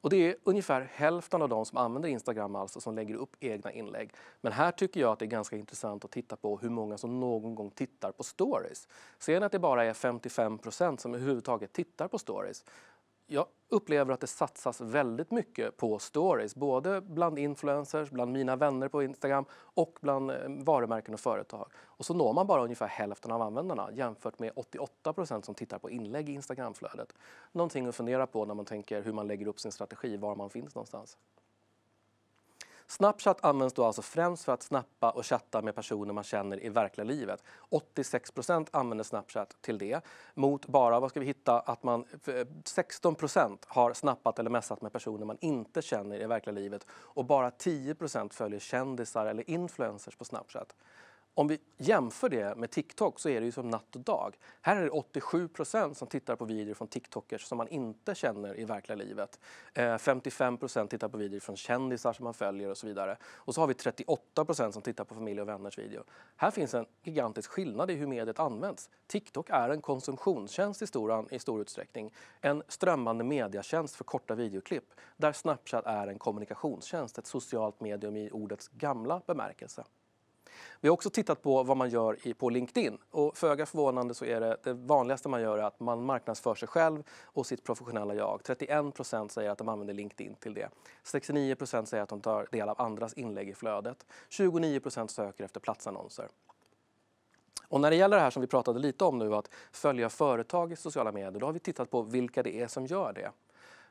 Och det är ungefär hälften av de som använder Instagram alltså som lägger upp egna inlägg. Men här tycker jag att det är ganska intressant att titta på hur många som någon gång tittar på stories. Ser ni att det bara är 55 procent som överhuvudtaget tittar på stories? jag upplever att det satsas väldigt mycket på stories, både bland influencers, bland mina vänner på Instagram och bland eh, varumärken och företag. Och så når man bara ungefär hälften av användarna jämfört med 88 som tittar på inlägg i Instagramflödet. Någonting att fundera på när man tänker hur man lägger upp sin strategi, var man finns någonstans. Snapchat används då alltså främst för att snappa och chatta med personer man känner i verkliga livet. 86 använder Snapchat till det mot bara vad ska vi hitta, att man 16 eh, har snappat eller messat med personer man inte känner i verkliga livet och bara 10 följer kändisar eller influencers på Snapchat. Om vi jämför det med TikTok så är det ju som natt och dag. Här är det 87 som tittar på videor från TikTokers som man inte känner i verkliga livet. 55 eh, tittar på videor från kändisar som man följer och så vidare. Och så har vi 38 som tittar på familj och vänners video. Här finns en gigantisk skillnad i hur mediet används. TikTok är en konsumtionstjänst i stor, i stor utsträckning. En strömmande mediatjänst för korta videoklipp där Snapchat är en kommunikationstjänst, ett socialt medium i ordets gamla bemärkelse. Vi har också tittat på vad man gör i, på LinkedIn och föga för förvånande så är det, det vanligaste man gör att man marknadsför sig själv och sitt professionella jag. 31 säger att de använder LinkedIn till det. 69 säger att de tar del av andras inlägg i flödet. 29 söker efter platsannonser. Och när det gäller det här som vi pratade lite om nu, att följa företag i sociala medier, då har vi tittat på vilka det är som gör det.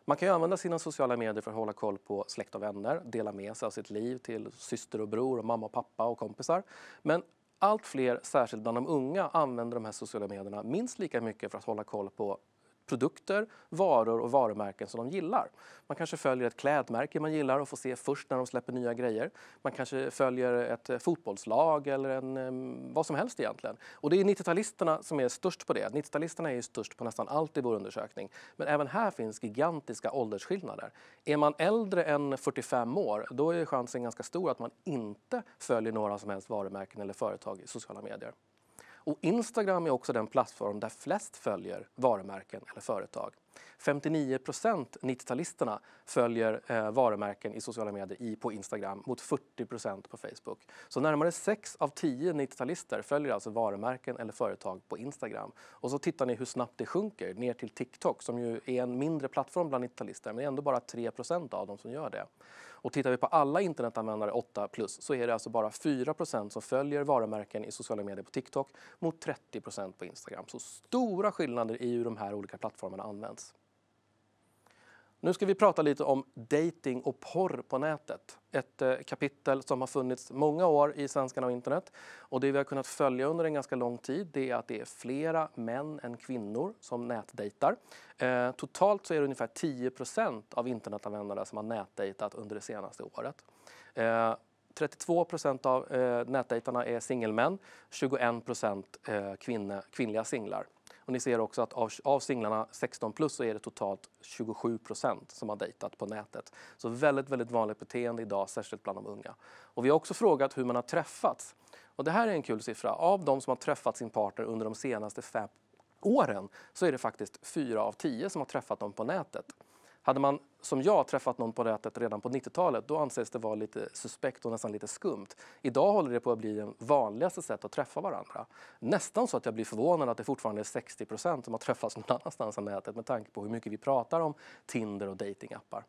Man kan använda sina sociala medier för att hålla koll på släkt och vänner, dela med sig av sitt liv till syster och bror, och mamma och pappa och kompisar. Men allt fler, särskilt bland de unga, använder de här sociala medierna minst lika mycket för att hålla koll på produkter, varor och varumärken som de gillar. Man kanske följer ett klädmärke man gillar och får se först när de släpper nya grejer. Man kanske följer ett eh, fotbollslag eller en, eh, vad som helst egentligen. Och det är 90-talisterna som är störst på det. 90-talisterna är ju störst på nästan allt i vår undersökning. Men även här finns gigantiska åldersskillnader. Är man äldre än 45 år, då är chansen ganska stor att man inte följer några som helst varumärken eller företag i sociala medier. Och Instagram är också den plattform där flest följer varumärken eller företag. 59 90-talisterna följer eh, varumärken i sociala medier i, på Instagram mot 40 på Facebook. Så närmare 6 av 10 90-talister följer alltså varumärken eller företag på Instagram. Och så tittar ni hur snabbt det sjunker ner till TikTok som ju är en mindre plattform bland 90-talister men det är ändå bara 3 av dem som gör det. Och tittar vi på alla internetanvändare 8 plus så är det alltså bara 4 som följer varumärken i sociala medier på TikTok mot 30 på Instagram. Så stora skillnader i hur de här olika plattformarna används. Nu ska vi prata lite om dating och porr på nätet. Ett eh, kapitel som har funnits många år i Svenskarna och internet. Och det vi har kunnat följa under en ganska lång tid är att det är flera män än kvinnor som nätdejtar. Eh, totalt så är det ungefär 10 av internetanvändare som har nätdejtat under det senaste året. Eh, 32 av eh, nätdejtarna är singelmän, 21 procent eh, kvinnliga singlar. Och ni ser också att av, av singlarna 16 plus så är det totalt 27 procent som har dejtat på nätet. Så väldigt, väldigt vanligt beteende idag, särskilt bland de unga. Och vi har också frågat hur man har träffats. Och det här är en kul siffra. Av de som har träffat sin partner under de senaste fem åren så är det faktiskt fyra av tio som har träffat dem på nätet. Hade man som jag träffat någon på nätet redan på 90-talet då anses det vara lite suspekt och nästan lite skumt. Idag håller det på att bli det vanligaste sätt att träffa varandra. Nästan så att jag blir förvånad att det fortfarande är 60 procent som har träffats någon annanstans än nätet med tanke på hur mycket vi pratar om Tinder och datingappar.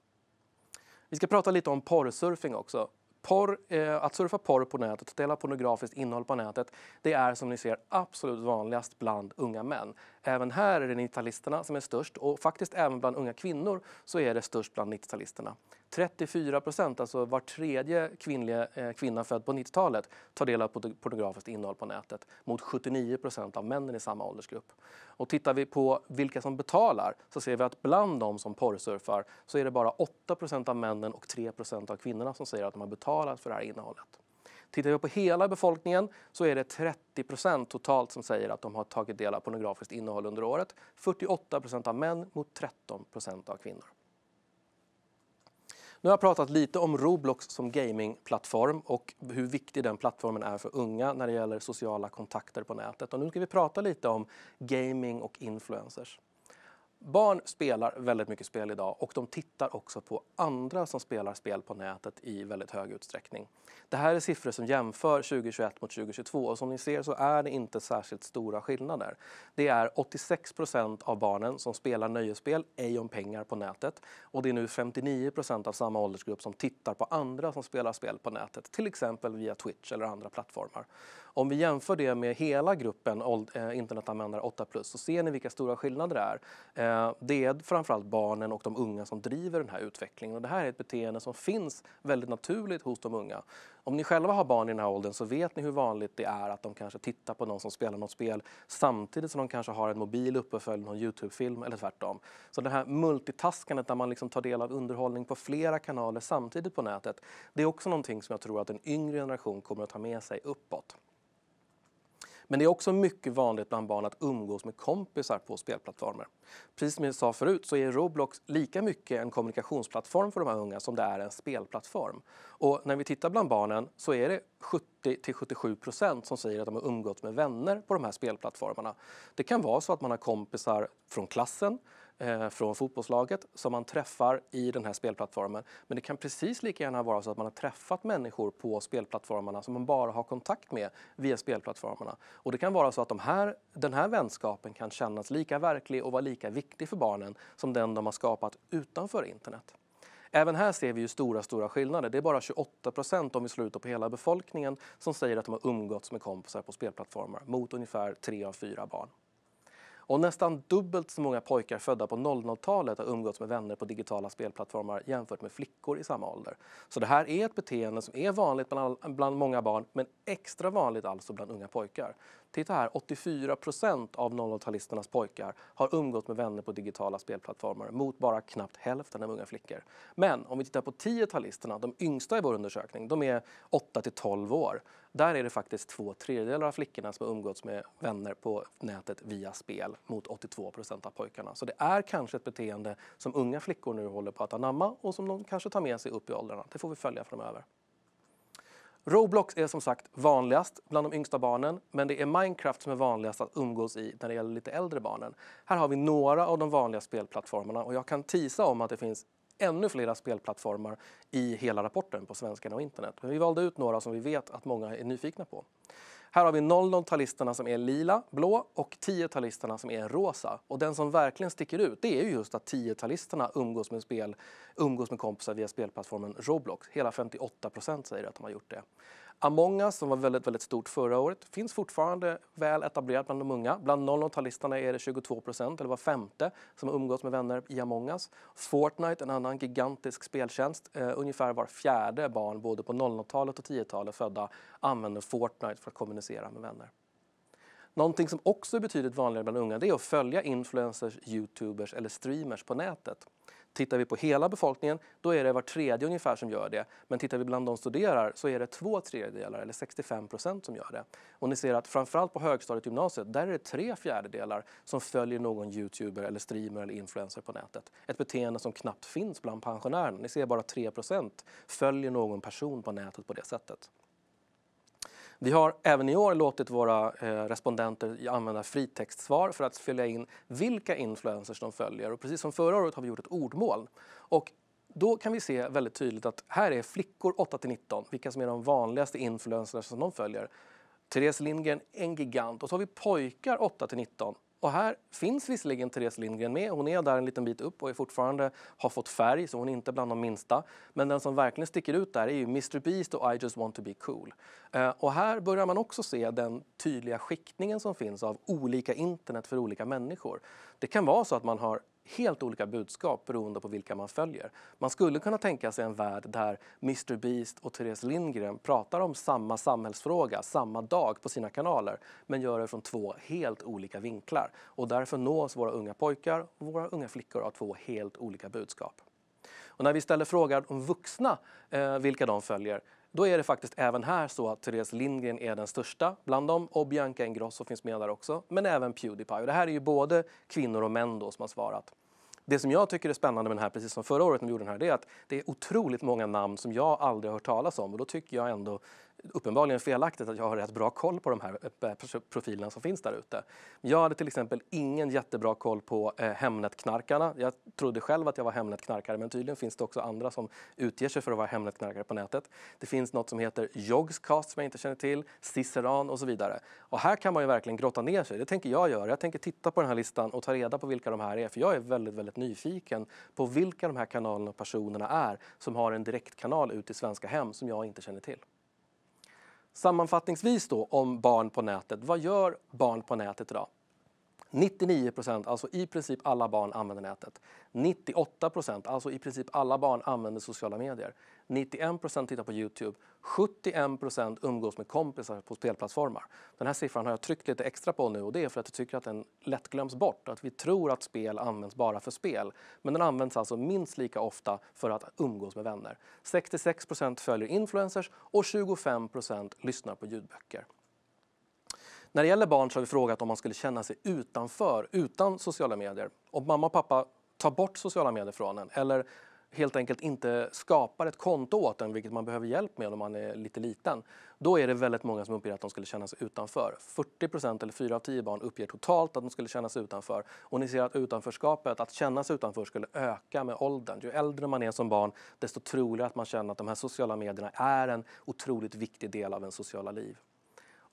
Vi ska prata lite om porrsurfing också. Porr, eh, att surfa porr på nätet, dela pornografiskt innehåll på nätet, det är som ni ser absolut vanligast bland unga män. Även här är det 90-talisterna som är störst och faktiskt även bland unga kvinnor så är det störst bland 90-talisterna. 34 procent, alltså var tredje kvinnliga, eh, kvinna född på 90-talet tar del av pornografiskt innehåll på nätet mot 79 procent av männen i samma åldersgrupp. Och tittar vi på vilka som betalar så ser vi att bland de som porrsurfar så är det bara 8 procent av männen och 3 procent av kvinnorna som säger att de har betalat för det här innehållet. Tittar vi på hela befolkningen så är det 30 totalt som säger att de har tagit del av pornografiskt innehåll under året. 48 av män mot 13 av kvinnor. Nu har jag pratat lite om Roblox som gamingplattform och hur viktig den plattformen är för unga när det gäller sociala kontakter på nätet. Och nu ska vi prata lite om gaming och influencers barn spelar väldigt mycket spel idag och de tittar också på andra som spelar spel på nätet i väldigt hög utsträckning. Det här är siffror som jämför 2021 mot 2022 och som ni ser så är det inte särskilt stora skillnader. Det är 86 procent av barnen som spelar nöjesspel, ej om pengar, på nätet och det är nu 59 procent av samma åldersgrupp som tittar på andra som spelar spel på nätet, till exempel via Twitch eller andra plattformar. Om vi jämför det med hela gruppen eh, internetanvändare 8 plus så ser ni vilka stora skillnader det är. Eh, Eh, det är framförallt barnen och de unga som driver den här utvecklingen. Och det här är ett beteende som finns väldigt naturligt hos de unga. Om ni själva har barn i den här åldern så vet ni hur vanligt det är att de kanske tittar på någon som spelar något spel samtidigt som de kanske har en mobil uppe och följer någon Youtube-film eller tvärtom. Så det här multitaskandet där man liksom tar del av underhållning på flera kanaler samtidigt på nätet, det är också någonting som jag tror att en yngre generation kommer att ta med sig uppåt. Men det är också mycket vanligt bland barn att umgås med kompisar på spelplattformar. Precis som jag sa förut så är Roblox lika mycket en kommunikationsplattform för de här unga som det är en spelplattform. Och när vi tittar bland barnen så är det 70-77% som säger att de har umgåtts med vänner på de här spelplattformarna. Det kan vara så att man har kompisar från klassen Eh, från fotbollslaget som man träffar i den här spelplattformen. Men det kan precis lika gärna vara så att man har träffat människor på spelplattformarna som man bara har kontakt med via spelplattformarna. Och det kan vara så att de här, den här vänskapen kan kännas lika verklig och vara lika viktig för barnen som den de har skapat utanför internet. Även här ser vi ju stora, stora skillnader. Det är bara 28 procent om vi slår ut på hela befolkningen som säger att de har umgåtts med kompisar på spelplattformar mot ungefär tre av fyra barn. Och nästan dubbelt så många pojkar födda på 00-talet har umgåtts med vänner på digitala spelplattformar jämfört med flickor i samma ålder. Så det här är ett beteende som är vanligt bland, bland många barn men extra vanligt alltså bland unga pojkar. Titta här, 84 procent av 00-talisternas pojkar har umgått med vänner på digitala spelplattformar mot bara knappt hälften av unga flickor. Men om vi tittar på 10-talisterna, de yngsta i vår undersökning, de är 8 till 12 år. Där är det faktiskt två tredjedelar av flickorna som har umgåtts med vänner på nätet via spel mot 82 procent av pojkarna. Så det är kanske ett beteende som unga flickor nu håller på att anamma och som de kanske tar med sig upp i åldrarna. Det får vi följa framöver. Roblox är som sagt vanligast bland de yngsta barnen men det är Minecraft som är vanligast att umgås i när det gäller lite äldre barnen. Här har vi några av de vanliga spelplattformarna och jag kan tisa om att det finns ännu flera spelplattformar i hela rapporten på svenskarna och internet. Men vi valde ut några som vi vet att många är nyfikna på. Här har vi 00-talisterna som är lila, blå och 10-talisterna som är rosa. Och den som verkligen sticker ut det är ju just att 10-talisterna umgås med spel, umgås med kompisar via spelplattformen Roblox. Hela 58 procent säger att de har gjort det. Among us, som var väldigt, väldigt stort förra året, finns fortfarande väl etablerat bland de unga. Bland 00-talisterna är det 22 procent, eller var femte, som har umgås med vänner i Among us. Fortnite, en annan gigantisk speltjänst, eh, ungefär var fjärde barn både på 00-talet och 10-talet födda använder Fortnite för att kommunicera med vänner. Någonting som också är betydligt vanligare bland unga det är att följa influencers, youtubers eller streamers på nätet. Tittar vi på hela befolkningen då är det var tredje ungefär som gör det. Men tittar vi bland de studerar så är det två tredjedelar, eller 65 procent, som gör det. Och ni ser att framförallt på högstadiet och gymnasiet där är det tre fjärdedelar som följer någon youtuber, eller streamer eller influencer på nätet. Ett beteende som knappt finns bland pensionärerna. Ni ser bara 3 procent följer någon person på nätet på det sättet. Vi har även i år låtit våra eh, respondenter använda fritextsvar för att fylla in vilka influencers de följer. Och precis som förra året har vi gjort ett ordmål. Och då kan vi se väldigt tydligt att här är flickor 8 19, vilka som är de vanligaste influencers som de följer. Therese Lindgren, en gigant. Och så har vi pojkar 8 19, och här finns visserligen Therese Lindgren med. Hon är där en liten bit upp och är fortfarande har fått färg så hon är inte bland de minsta. Men den som verkligen sticker ut där är ju Mr Beast och I just want to be cool. Eh, och här börjar man också se den tydliga skiktningen som finns av olika internet för olika människor. Det kan vara så att man har helt olika budskap beroende på vilka man följer. Man skulle kunna tänka sig en värld där Mr Beast och Therese Lindgren pratar om samma samhällsfråga samma dag på sina kanaler men gör det från två helt olika vinklar och därför nås våra unga pojkar och våra unga flickor av två helt olika budskap. Och när vi ställer frågan om vuxna eh, vilka de följer då är det faktiskt även här så att Therese Lindgren är den största bland dem och Bianca Ingrosso finns med där också, men även Pewdiepie. Och det här är ju både kvinnor och män då som har svarat. Det som jag tycker är spännande med den här, precis som förra året när vi gjorde den här, det är att det är otroligt många namn som jag aldrig har hört talas om och då tycker jag ändå uppenbarligen felaktigt att jag har rätt bra koll på de här eh, profilerna som finns där ute. Jag hade till exempel ingen jättebra koll på eh, Hemnetknarkarna. Jag trodde själv att jag var Hemnetknarkare men tydligen finns det också andra som utger sig för att vara Hemnetknarkare på nätet. Det finns något som heter Jogscast som jag inte känner till, Ciceran och så vidare. Och här kan man ju verkligen grotta ner sig. Det tänker jag göra. Jag tänker titta på den här listan och ta reda på vilka de här är för jag är väldigt, väldigt nyfiken på vilka de här kanalerna och personerna är som har en direktkanal ut till svenska hem som jag inte känner till. Sammanfattningsvis då om barn på nätet. Vad gör barn på nätet idag? 99 alltså i princip alla barn, använder nätet. 98 alltså i princip alla barn, använder sociala medier. 91 tittar på Youtube. 71 umgås med kompisar på spelplattformar. Den här siffran har jag tryckt lite extra på nu och det är för att jag tycker att den lätt glöms bort. Att vi tror att spel används bara för spel. Men den används alltså minst lika ofta för att umgås med vänner. 66 följer influencers och 25 lyssnar på ljudböcker. När det gäller barn så har vi frågat om man skulle känna sig utanför, utan sociala medier. Om mamma och pappa tar bort sociala medier från en eller helt enkelt inte skapar ett konto åt en, vilket man behöver hjälp med om man är lite liten, då är det väldigt många som uppger att de skulle känna sig utanför. 40 procent eller 4 av 10 barn uppger totalt att de skulle känna sig utanför. Och ni ser att utanförskapet, att känna sig utanför, skulle öka med åldern. Ju äldre man är som barn, desto troligare att man känner att de här sociala medierna är en otroligt viktig del av ens sociala liv.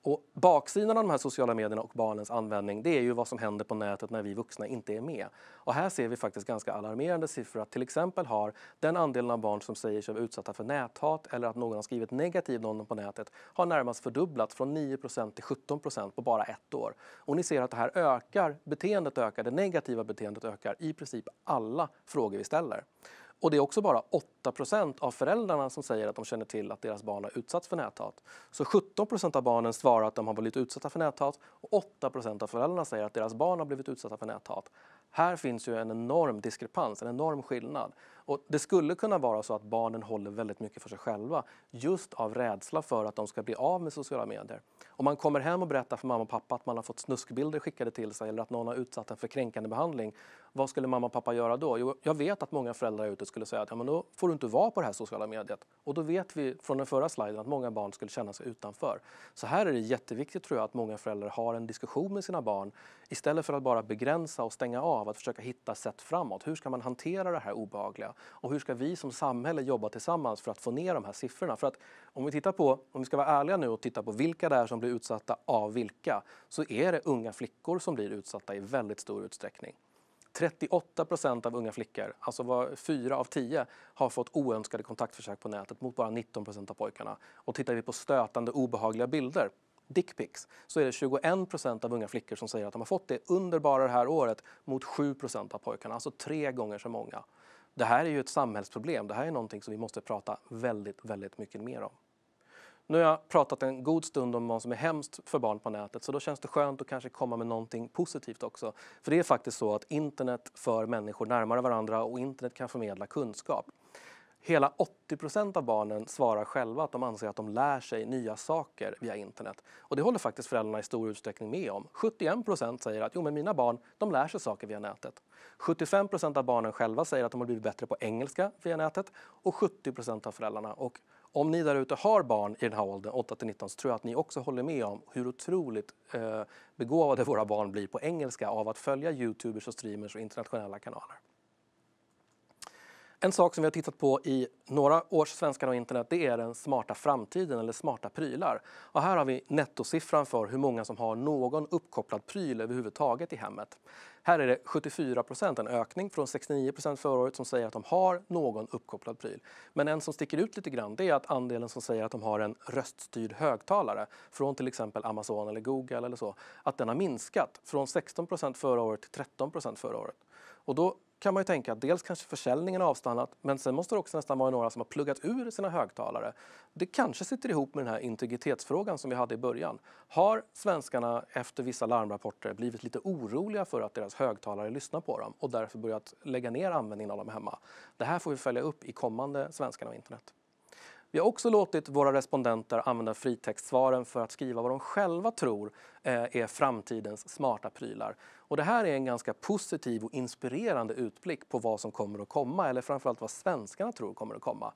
Och baksidan av de här sociala medierna och barnens användning det är ju vad som händer på nätet när vi vuxna inte är med. Och här ser vi faktiskt ganska alarmerande siffror att till exempel har den andelen av barn som säger sig vara utsatta för näthat eller att någon har skrivit negativt om dem på nätet har närmast fördubblats från 9 till 17 på bara ett år. Och ni ser att det här ökar, beteendet ökar, det negativa beteendet ökar i princip alla frågor vi ställer. Och det är också bara 8 av föräldrarna som säger att de känner till att deras barn har utsatts för näthat. Så 17 av barnen svarar att de har blivit utsatta för näthat och 8 av föräldrarna säger att deras barn har blivit utsatta för näthat. Här finns ju en enorm diskrepans, en enorm skillnad. Och det skulle kunna vara så att barnen håller väldigt mycket för sig själva just av rädsla för att de ska bli av med sociala medier. Om man kommer hem och berättar för mamma och pappa att man har fått snuskbilder skickade till sig eller att någon har utsatt en för kränkande behandling, vad skulle mamma och pappa göra då? Jo, jag vet att många föräldrar ute skulle säga att ja, men då får du inte vara på det här sociala mediet. Och då vet vi från den förra sliden att många barn skulle känna sig utanför. Så här är det jätteviktigt tror jag att många föräldrar har en diskussion med sina barn istället för att bara begränsa och stänga av, att försöka hitta sätt framåt. Hur ska man hantera det här obehagliga? Och hur ska vi som samhälle jobba tillsammans för att få ner de här siffrorna? För att om vi tittar på, om vi ska vara ärliga nu och titta på vilka det är som blir blir utsatta av vilka så är det unga flickor som blir utsatta i väldigt stor utsträckning. 38 procent av unga flickor, alltså var fyra av tio, har fått oönskade kontaktförsök på nätet mot bara 19 procent av pojkarna. Och tittar vi på stötande obehagliga bilder, dickpics, så är det 21 procent av unga flickor som säger att de har fått det under bara det här året mot 7 procent av pojkarna, alltså tre gånger så många. Det här är ju ett samhällsproblem, det här är någonting som vi måste prata väldigt, väldigt mycket mer om. Nu har jag pratat en god stund om vad som är hemskt för barn på nätet så då känns det skönt att kanske komma med någonting positivt också. För det är faktiskt så att internet för människor närmare varandra och internet kan förmedla kunskap. Hela 80 av barnen svarar själva att de anser att de lär sig nya saker via internet. Och det håller faktiskt föräldrarna i stor utsträckning med om. 71 säger att jo, men mina barn de lär sig saker via nätet. 75 av barnen själva säger att de har blivit bättre på engelska via nätet och 70 av föräldrarna. Och om ni där ute har barn i den här åldern, 8 till 19, så tror jag att ni också håller med om hur otroligt eh, begåvade våra barn blir på engelska av att följa Youtubers och streamers och internationella kanaler. En sak som vi har tittat på i några års Svenskarna och internet det är den smarta framtiden eller smarta prylar. Och här har vi nettosiffran för hur många som har någon uppkopplad pryl överhuvudtaget i hemmet. Här är det 74 procent, en ökning från 69 procent förra året som säger att de har någon uppkopplad pryl. Men en som sticker ut lite grann det är att andelen som säger att de har en röststyrd högtalare från till exempel Amazon eller Google eller så, att den har minskat från 16 procent förra året till 13 procent förra året. Och då kan man ju tänka att dels kanske försäljningen har avstannat men sen måste det också nästan vara några som har pluggat ur sina högtalare. Det kanske sitter ihop med den här integritetsfrågan som vi hade i början. Har svenskarna efter vissa larmrapporter blivit lite oroliga för att deras högtalare lyssnar på dem och därför börjat lägga ner användningen av dem hemma? Det här får vi följa upp i kommande Svenskarna och internet. Vi har också låtit våra respondenter använda fritextsvaren för att skriva vad de själva tror eh, är framtidens smarta prylar. Och det här är en ganska positiv och inspirerande utblick på vad som kommer att komma, eller framförallt vad svenskarna tror kommer att komma.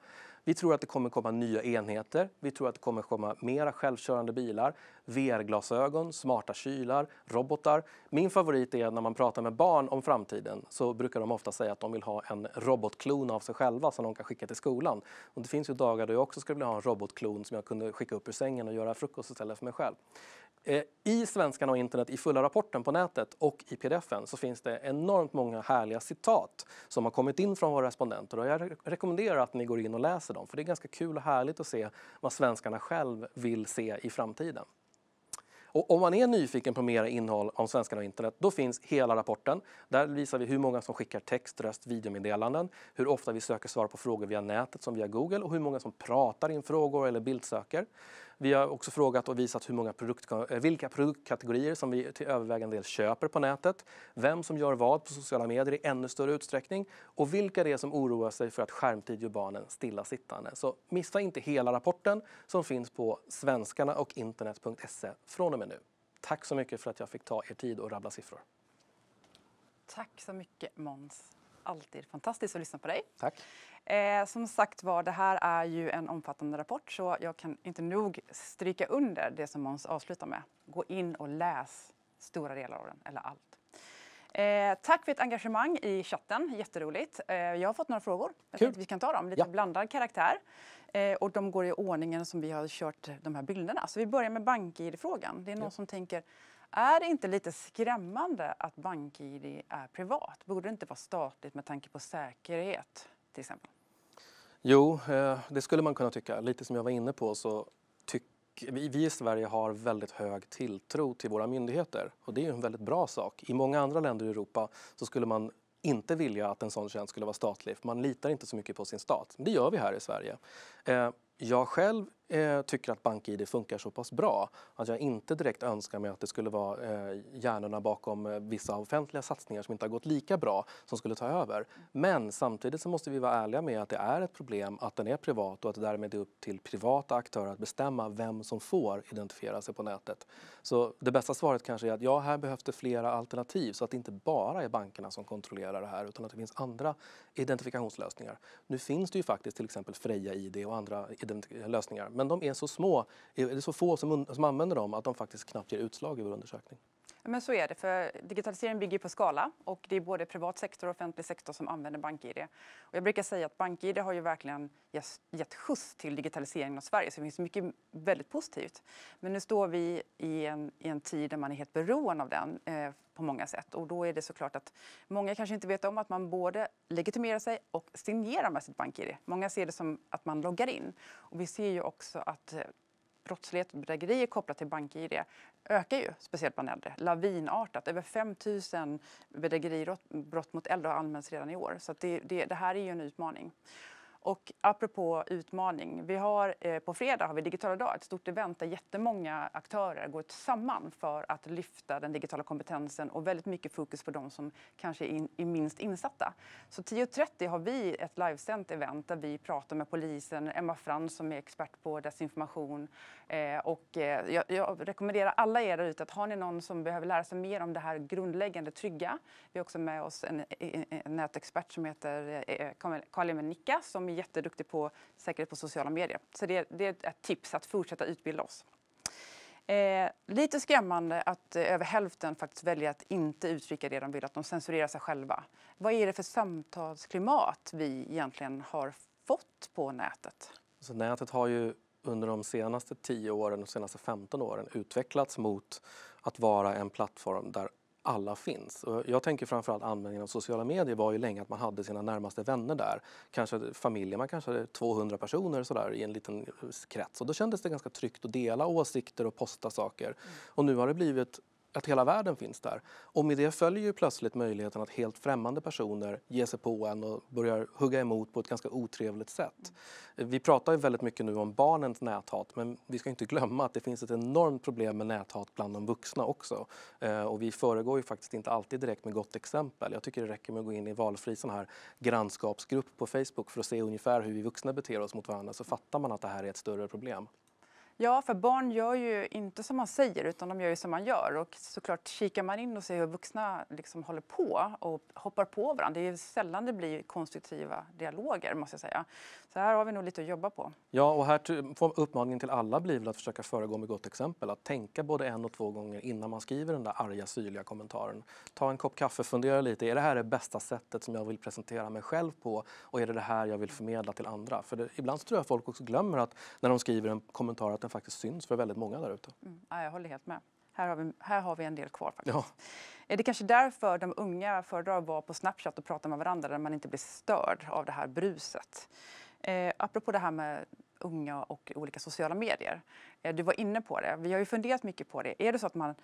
Vi tror att det kommer komma nya enheter. Vi tror att det kommer komma mera självkörande bilar, VR-glasögon, smarta kylar, robotar. Min favorit är när man pratar med barn om framtiden så brukar de ofta säga att de vill ha en robotklon av sig själva som de kan skicka till skolan. Och det finns ju dagar då jag också skulle vilja ha en robotklon som jag kunde skicka upp ur sängen och göra frukost istället för mig själv. Eh, I Svenskarna och internet, i fulla rapporten på nätet och i pdfen så finns det enormt många härliga citat som har kommit in från våra respondenter och jag rekommenderar att ni går in och läser dem för det är ganska kul och härligt att se vad svenskarna själv vill se i framtiden. Och om man är nyfiken på mera innehåll om svenskarna och internet, då finns hela rapporten. Där visar vi hur många som skickar text, röst, videomeddelanden, hur ofta vi söker svar på frågor via nätet som via Google och hur många som pratar in frågor eller bildsöker. Vi har också frågat och visat hur många produkt, eh, vilka produktkategorier som vi till övervägande del köper på nätet, vem som gör vad på sociala medier i ännu större utsträckning och vilka det är som oroar sig för att skärmtid gör barnen stillasittande. Så missa inte hela rapporten som finns på svenskarna och internet.se från och med nu. Tack så mycket för att jag fick ta er tid och rabbla siffror. Tack så mycket Måns alltid fantastiskt att lyssna på dig. Tack. Eh, som sagt var, det här är ju en omfattande rapport så jag kan inte nog stryka under det som Måns avslutar med. Gå in och läs stora delar av den, eller allt. Eh, tack för ett engagemang i chatten, jätteroligt. Eh, jag har fått några frågor, jag vi kan ta dem. Lite ja. blandad karaktär. Eh, och de går i ordningen som vi har kört de här bilderna. Så vi börjar med BankID-frågan. Det är någon ja. som tänker, är det inte lite skrämmande att BankID är privat? Borde det inte vara statligt med tanke på säkerhet till exempel? Jo, eh, det skulle man kunna tycka. Lite som jag var inne på så vi i Sverige har väldigt hög tilltro till våra myndigheter och det är en väldigt bra sak. I många andra länder i Europa så skulle man inte vilja att en sån tjänst skulle vara statlig. Man litar inte så mycket på sin stat. Det gör vi här i Sverige. Eh, jag själv Eh, tycker att BankID funkar så pass bra att jag inte direkt önskar mig att det skulle vara eh, hjärnorna bakom eh, vissa offentliga satsningar som inte har gått lika bra som skulle ta över. Men samtidigt så måste vi vara ärliga med att det är ett problem att den är privat och att det därmed är upp till privata aktörer att bestämma vem som får identifiera sig på nätet. Så det bästa svaret kanske är att ja, här behövs det flera alternativ så att det inte bara är bankerna som kontrollerar det här utan att det finns andra identifikationslösningar. Nu finns det ju faktiskt till exempel Freja ID och andra lösningar men de är så små, det är så få som, som använder dem att de faktiskt knappt ger utslag i vår undersökning. Men så är det. för Digitalisering bygger på skala. och Det är både privat sektor och offentlig sektor som använder BankID. Och jag brukar säga att BankID har ju verkligen gett skjuts till digitaliseringen av Sverige. så Det finns mycket väldigt positivt. Men nu står vi i en, i en tid där man är helt beroende av den eh, på många sätt. Och då är det såklart att Många kanske inte vet om att man både legitimerar sig och signerar med sitt BankID. Många ser det som att man loggar in. Och vi ser ju också att eh, brottslighet och bedrägerier kopplat till bank-id ökar ju, speciellt bland äldre, lavinartat. Över 5 000 bedrägeribrott mot äldre har anmälts redan i år. Så det, det, det här är ju en utmaning. Och apropå utmaning, vi har, eh, på fredag har vi digitala dag ett stort event där jättemånga aktörer går samman för att lyfta den digitala kompetensen och väldigt mycket fokus på de som kanske är, in, är minst insatta. Så 10.30 har vi ett livesänt event där vi pratar med polisen, Emma Frans som är expert på desinformation eh, och eh, jag, jag, rekommenderar alla er där ute att har ni någon som behöver lära sig mer om det här grundläggande trygga, vi har också med oss en, en, en nätexpert som heter eh, eh, Kalle Menicka som är jätteduktig på säkerhet på sociala medier. Så det, det är ett tips att fortsätta utbilda oss. Eh, lite skrämmande att eh, över hälften faktiskt väljer att inte uttrycka det de vill, att de censurerar sig själva. Vad är det för samtalsklimat vi egentligen har fått på nätet? Alltså, nätet har ju under de senaste 10 åren, de senaste 15 åren utvecklats mot att vara en plattform där alla finns. Och jag tänker framförallt användningen av sociala medier var ju länge att man hade sina närmaste vänner där. Kanske familjer, man kanske hade 200 personer sådär i en liten eh, krets och då kändes det ganska tryggt att dela åsikter och posta saker. Mm. Och nu har det blivit att hela världen finns där. Och med det följer ju plötsligt möjligheten att helt främmande personer ger sig på en och börjar hugga emot på ett ganska otrevligt sätt. Vi pratar ju väldigt mycket nu om barnens näthat men vi ska inte glömma att det finns ett enormt problem med näthat bland de vuxna också. Eh, och vi föregår ju faktiskt inte alltid direkt med gott exempel. Jag tycker det räcker med att gå in i valfri sån här grannskapsgrupp på Facebook för att se ungefär hur vi vuxna beter oss mot varandra så fattar man att det här är ett större problem. Ja, för barn gör ju inte som man säger utan de gör ju som man gör. Och såklart kikar man in och ser hur vuxna liksom håller på och hoppar på varandra. Det är sällan det blir konstruktiva dialoger måste jag säga. Så här har vi nog lite att jobba på. Ja, och här får uppmaningen till alla blir väl att försöka föregå med gott exempel. Att tänka både en och två gånger innan man skriver den där arga syrliga kommentaren. Ta en kopp kaffe, fundera lite. Är det här det bästa sättet som jag vill presentera mig själv på? Och är det det här jag vill förmedla till andra? För det, ibland så tror jag folk också glömmer att när de skriver en kommentar den faktiskt syns för väldigt många där ute. Mm. Ja, jag håller helt med. Här har, vi, här har vi en del kvar. faktiskt. Ja. Är det kanske därför de unga föredrar att vara på Snapchat och prata med varandra när man inte blir störd av det här bruset? Eh, apropå det här med unga och olika sociala medier. Eh, du var inne på det. Vi har ju funderat mycket på det. Är det så att man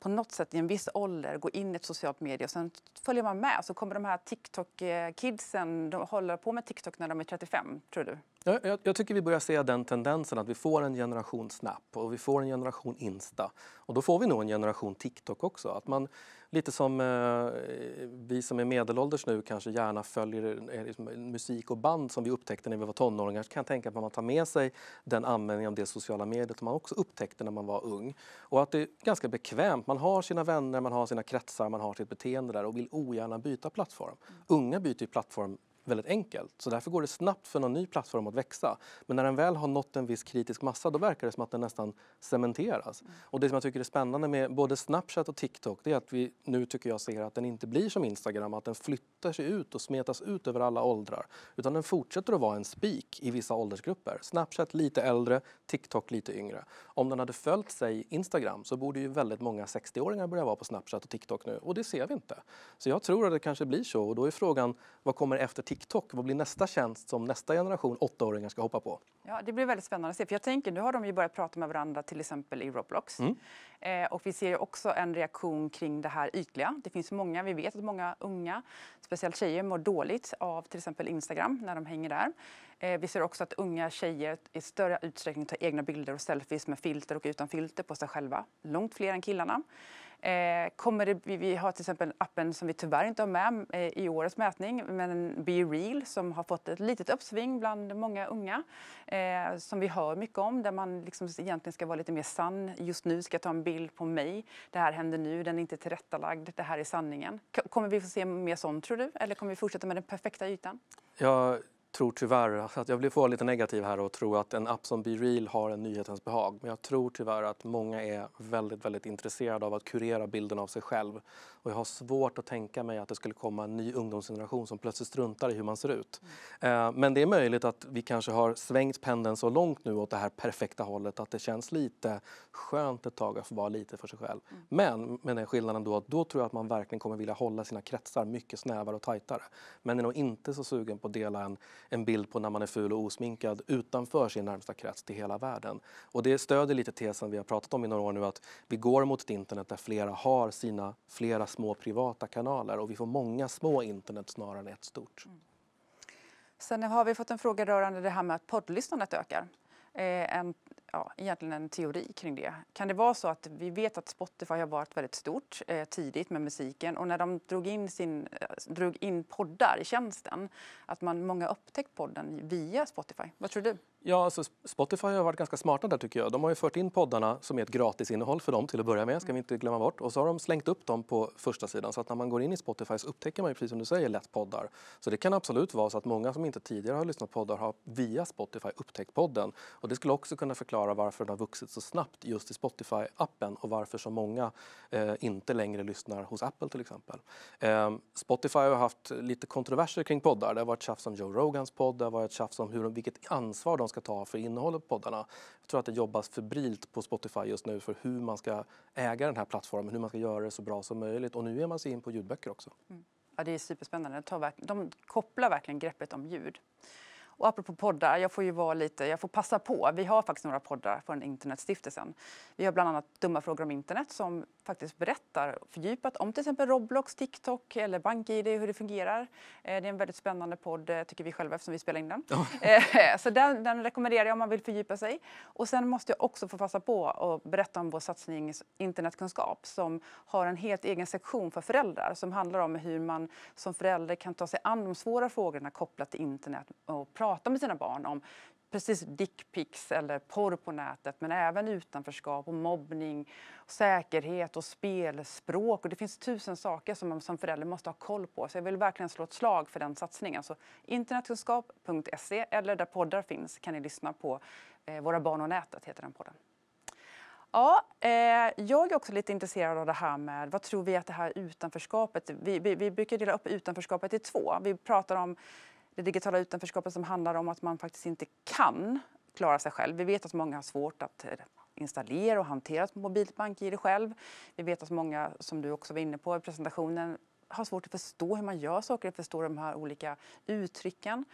på något sätt i en viss ålder gå in i ett socialt medie och sen följer man med. Så kommer de här TikTok-kidsen, hålla på med TikTok när de är 35, tror du? Jag, jag, jag, tycker vi börjar se den tendensen att vi får en generation Snap och vi får en generation Insta. Och då får vi nog en generation TikTok också. Att man lite som eh, vi som är medelålders nu kanske gärna följer eh, liksom, musik och band som vi upptäckte när vi var tonåringar. Så kan jag tänka på att man tar med sig den användningen av det sociala mediet som man också upptäckte när man var ung. Och att det är ganska bekvämt. Man har sina vänner, man har sina kretsar, man har sitt beteende där och vill ogärna byta plattform. Unga byter ju plattform väldigt enkelt. Så därför går det snabbt för någon ny plattform att växa. Men när den väl har nått en viss kritisk massa då verkar det som att den nästan cementeras. Mm. Och det som jag tycker är spännande med både Snapchat och TikTok det är att vi nu tycker jag ser att den inte blir som Instagram, att den flyttar sig ut och smetas ut över alla åldrar. Utan den fortsätter att vara en spik i vissa åldersgrupper. Snapchat lite äldre, TikTok lite yngre. Om den hade följt sig Instagram så borde ju väldigt många 60-åringar börja vara på Snapchat och TikTok nu och det ser vi inte. Så jag tror att det kanske blir så och då är frågan vad kommer efter TikTok? Vad blir nästa tjänst som nästa generation åttaåringar ska hoppa på? Ja, det blir väldigt spännande att se. För jag tänker, nu har de ju börjat prata med varandra till exempel i Roblox. Mm. Eh, och vi ser också en reaktion kring det här ytliga. Det finns många, vi vet att många unga, speciellt tjejer, mår dåligt av till exempel Instagram när de hänger där. Eh, vi ser också att unga tjejer i större utsträckning tar egna bilder och selfies med filter och utan filter på sig själva. Långt fler än killarna. Eh, kommer det, vi har till exempel appen som vi tyvärr inte har med eh, i årets mätning, men Be Real som har fått ett litet uppsving bland många unga eh, som vi hör mycket om, där man liksom egentligen ska vara lite mer sann. Just nu ska jag ta en bild på mig. Det här händer nu, den är inte tillrättalagd. Det här är sanningen. Kommer vi få se mer sånt, tror du? Eller kommer vi fortsätta med den perfekta ytan? Ja, tror tyvärr, att jag vill få lite negativ här och tro att en app som BeReal har en nyhetens behag. Men jag tror tyvärr att många är väldigt, väldigt intresserade av att kurera bilden av sig själv. Och jag har svårt att tänka mig att det skulle komma en ny ungdomsgeneration som plötsligt struntar i hur man ser ut. Mm. Men det är möjligt att vi kanske har svängt pendeln så långt nu åt det här perfekta hållet att det känns lite skönt ett tag att få vara lite för sig själv. Mm. Men med den skillnaden då att då tror jag att man verkligen kommer vilja hålla sina kretsar mycket snävare och tajtare. Men är nog inte så sugen på att dela en, en bild på när man är ful och osminkad utanför sin närmsta krets till hela världen. Och det stödjer lite tesen vi har pratat om i några år nu att vi går mot ett internet där flera har sina flera små privata kanaler och vi får många små internet snarare än ett stort. Mm. Sen har vi fått en fråga rörande det här med att poddlyssnandet ökar. Eh, en ja, egentligen en teori kring det. Kan det vara så att vi vet att Spotify har varit väldigt stort eh, tidigt med musiken och när de drog in, sin, eh, drog in poddar i tjänsten, att man många upptäckt podden via Spotify? Vad tror du? Ja, alltså Spotify har varit ganska smarta där tycker jag. De har ju fört in poddarna som är ett gratis innehåll för dem till att börja med, ska vi inte glömma bort. Och så har de slängt upp dem på första sidan så att när man går in i Spotify så upptäcker man ju precis som du säger lätt poddar. Så det kan absolut vara så att många som inte tidigare har lyssnat på poddar har via Spotify upptäckt podden. Och det skulle också kunna förklara förklara varför den har vuxit så snabbt just i Spotify-appen och varför så många eh, inte längre lyssnar hos Apple till exempel. Eh, Spotify har haft lite kontroverser kring poddar. Det har varit tjafs om Joe Rogans podd, det har varit tjafs om hur, vilket ansvar de ska ta för innehållet på poddarna. Jag tror att det jobbas febrilt på Spotify just nu för hur man ska äga den här plattformen, hur man ska göra det så bra som möjligt och nu är man sig in på ljudböcker också. Mm. Ja, det är superspännande. De kopplar verkligen greppet om ljud. Och apropå poddar, jag får ju vara lite, jag får passa på. Vi har faktiskt några poddar från Internetstiftelsen. Vi har bland annat Dumma frågor om internet som faktiskt berättar fördjupat om till exempel Roblox, TikTok eller BankID, hur det fungerar. Eh, det är en väldigt spännande podd eh, tycker vi själva eftersom vi spelar in den. Eh, så den, den, rekommenderar jag om man vill fördjupa sig. Och sen måste jag också få passa på och berätta om vår satsning internetkunskap som har en helt egen sektion för föräldrar som handlar om hur man som förälder kan ta sig an de svåra frågorna kopplat till internet och prata prata med sina barn om precis dickpics eller porr på nätet men även utanförskap och mobbning, säkerhet och spelspråk. Och det finns tusen saker som man som förälder måste ha koll på. Så jag vill verkligen slå ett slag för den satsningen. Så internetkunskap.se eller där poddar finns kan ni lyssna på eh, Våra barn och nätet heter den podden. Ja, eh, jag är också lite intresserad av det här med vad tror vi att det här utanförskapet... Vi, vi, vi brukar dela upp utanförskapet i två. Vi pratar om det digitala utanförskapet som handlar om att man faktiskt inte kan klara sig själv. Vi vet att många har svårt att eh, installera och hantera ett mobilt bank-id själv. Vi vet att många, som du också var inne på i presentationen, har svårt att förstå hur man gör saker, förstå de här olika uttrycken.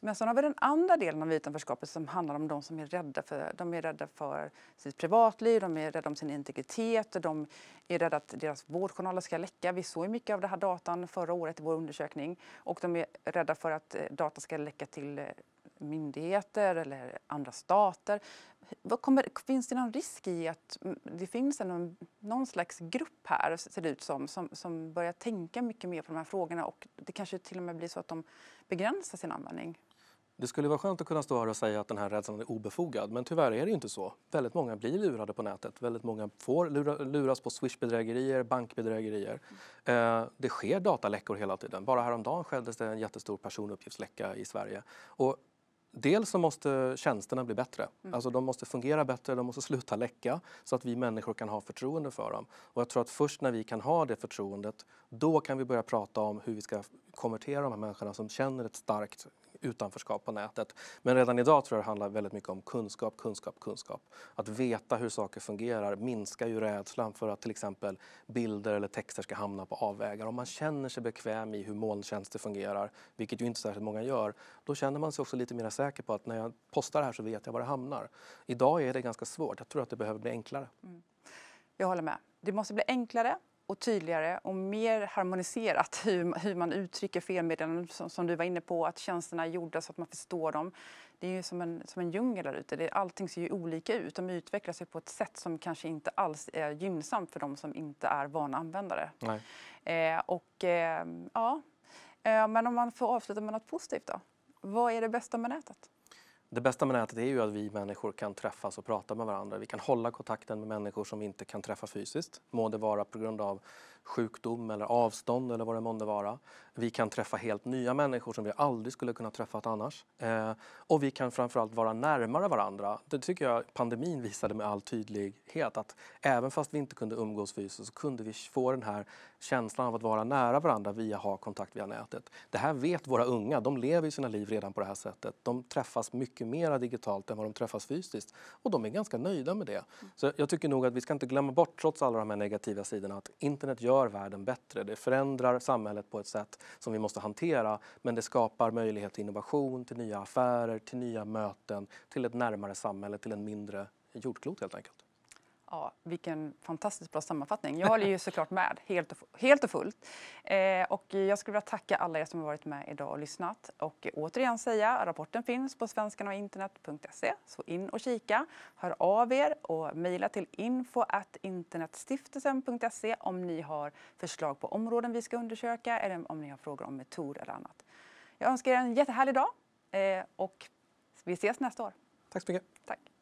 Men sen har vi den andra delen av utanförskapet som handlar om de som är rädda för, de är rädda för sitt privatliv, de är rädda om sin integritet, de är rädda att deras vårdjournaler ska läcka. Vi såg mycket av den här datan förra året i vår undersökning och de är rädda för att eh, data ska läcka till eh, myndigheter eller andra stater. Kommer, finns det någon risk i att mm, det finns en, någon slags grupp här, ser det ut som, som, som börjar tänka mycket mer på de här frågorna och det kanske till och med blir så att de begränsar sin användning? Det skulle vara skönt att kunna stå här och säga att den här rädslan är obefogad, men tyvärr är det inte så. Väldigt många blir lurade på nätet. Väldigt många får lura, luras på swishbedrägerier, bankbedrägerier. Eh, det sker dataläckor hela tiden. Bara häromdagen skedde det en jättestor personuppgiftsläcka i Sverige. Och dels så måste tjänsterna bli bättre. Mm. Alltså de måste fungera bättre, de måste sluta läcka så att vi människor kan ha förtroende för dem. Och jag tror att först när vi kan ha det förtroendet, då kan vi börja prata om hur vi ska konvertera de här människorna som känner ett starkt utanförskap på nätet. Men redan idag tror jag det handlar väldigt mycket om kunskap, kunskap, kunskap. Att veta hur saker fungerar minskar ju rädslan för att till exempel bilder eller texter ska hamna på avvägar. Om man känner sig bekväm i hur molntjänster fungerar, vilket ju inte särskilt många gör, då känner man sig också lite mer säker på att när jag postar det här så vet jag var det hamnar. Idag är det ganska svårt. Jag tror att det behöver bli enklare. Mm. Jag håller med. Det måste bli enklare och tydligare och mer harmoniserat hur, hur man uttrycker felmeddelanden som, som, du var inne på, att tjänsterna är gjorda så att man förstår dem. Det är ju som en, som en djungel där ute. Allting ser ju olika ut. De utvecklar sig på ett sätt som kanske inte alls är gynnsamt för de som inte är vana användare. Eh, och, eh, ja. Eh, men om man får avsluta med något positivt då? Vad är det bästa med nätet? Det bästa med nätet är ju att vi människor kan träffas och prata med varandra. Vi kan hålla kontakten med människor som vi inte kan träffa fysiskt, må det vara på grund av sjukdom eller avstånd eller vad det månde vara. Vi kan träffa helt nya människor som vi aldrig skulle kunna träffa annars. Eh, och vi kan framförallt vara närmare varandra. Det tycker jag pandemin visade med all tydlighet att även fast vi inte kunde umgås fysiskt så kunde vi få den här känslan av att vara nära varandra via ha kontakt via nätet. Det här vet våra unga, de lever ju sina liv redan på det här sättet. De träffas mycket mer digitalt än vad de träffas fysiskt och de är ganska nöjda med det. Så jag tycker nog att vi ska inte glömma bort, trots alla de här negativa sidorna, att internet gör gör världen bättre. Det förändrar samhället på ett sätt som vi måste hantera men det skapar möjlighet till innovation, till nya affärer, till nya möten, till ett närmare samhälle, till en mindre jordklot helt enkelt. Ja, vilken fantastiskt bra sammanfattning. Jag håller ju såklart med helt och, helt och fullt. Eh, och jag skulle vilja tacka alla er som har varit med idag och lyssnat och återigen säga rapporten finns på svenskarnainternet.se så in och kika. Hör av er och mejla till info@internetstiftelsen.se om ni har förslag på områden vi ska undersöka eller om ni har frågor om metoder eller annat. Jag önskar er en jättehärlig dag eh, och vi ses nästa år. Tack så mycket. Tack.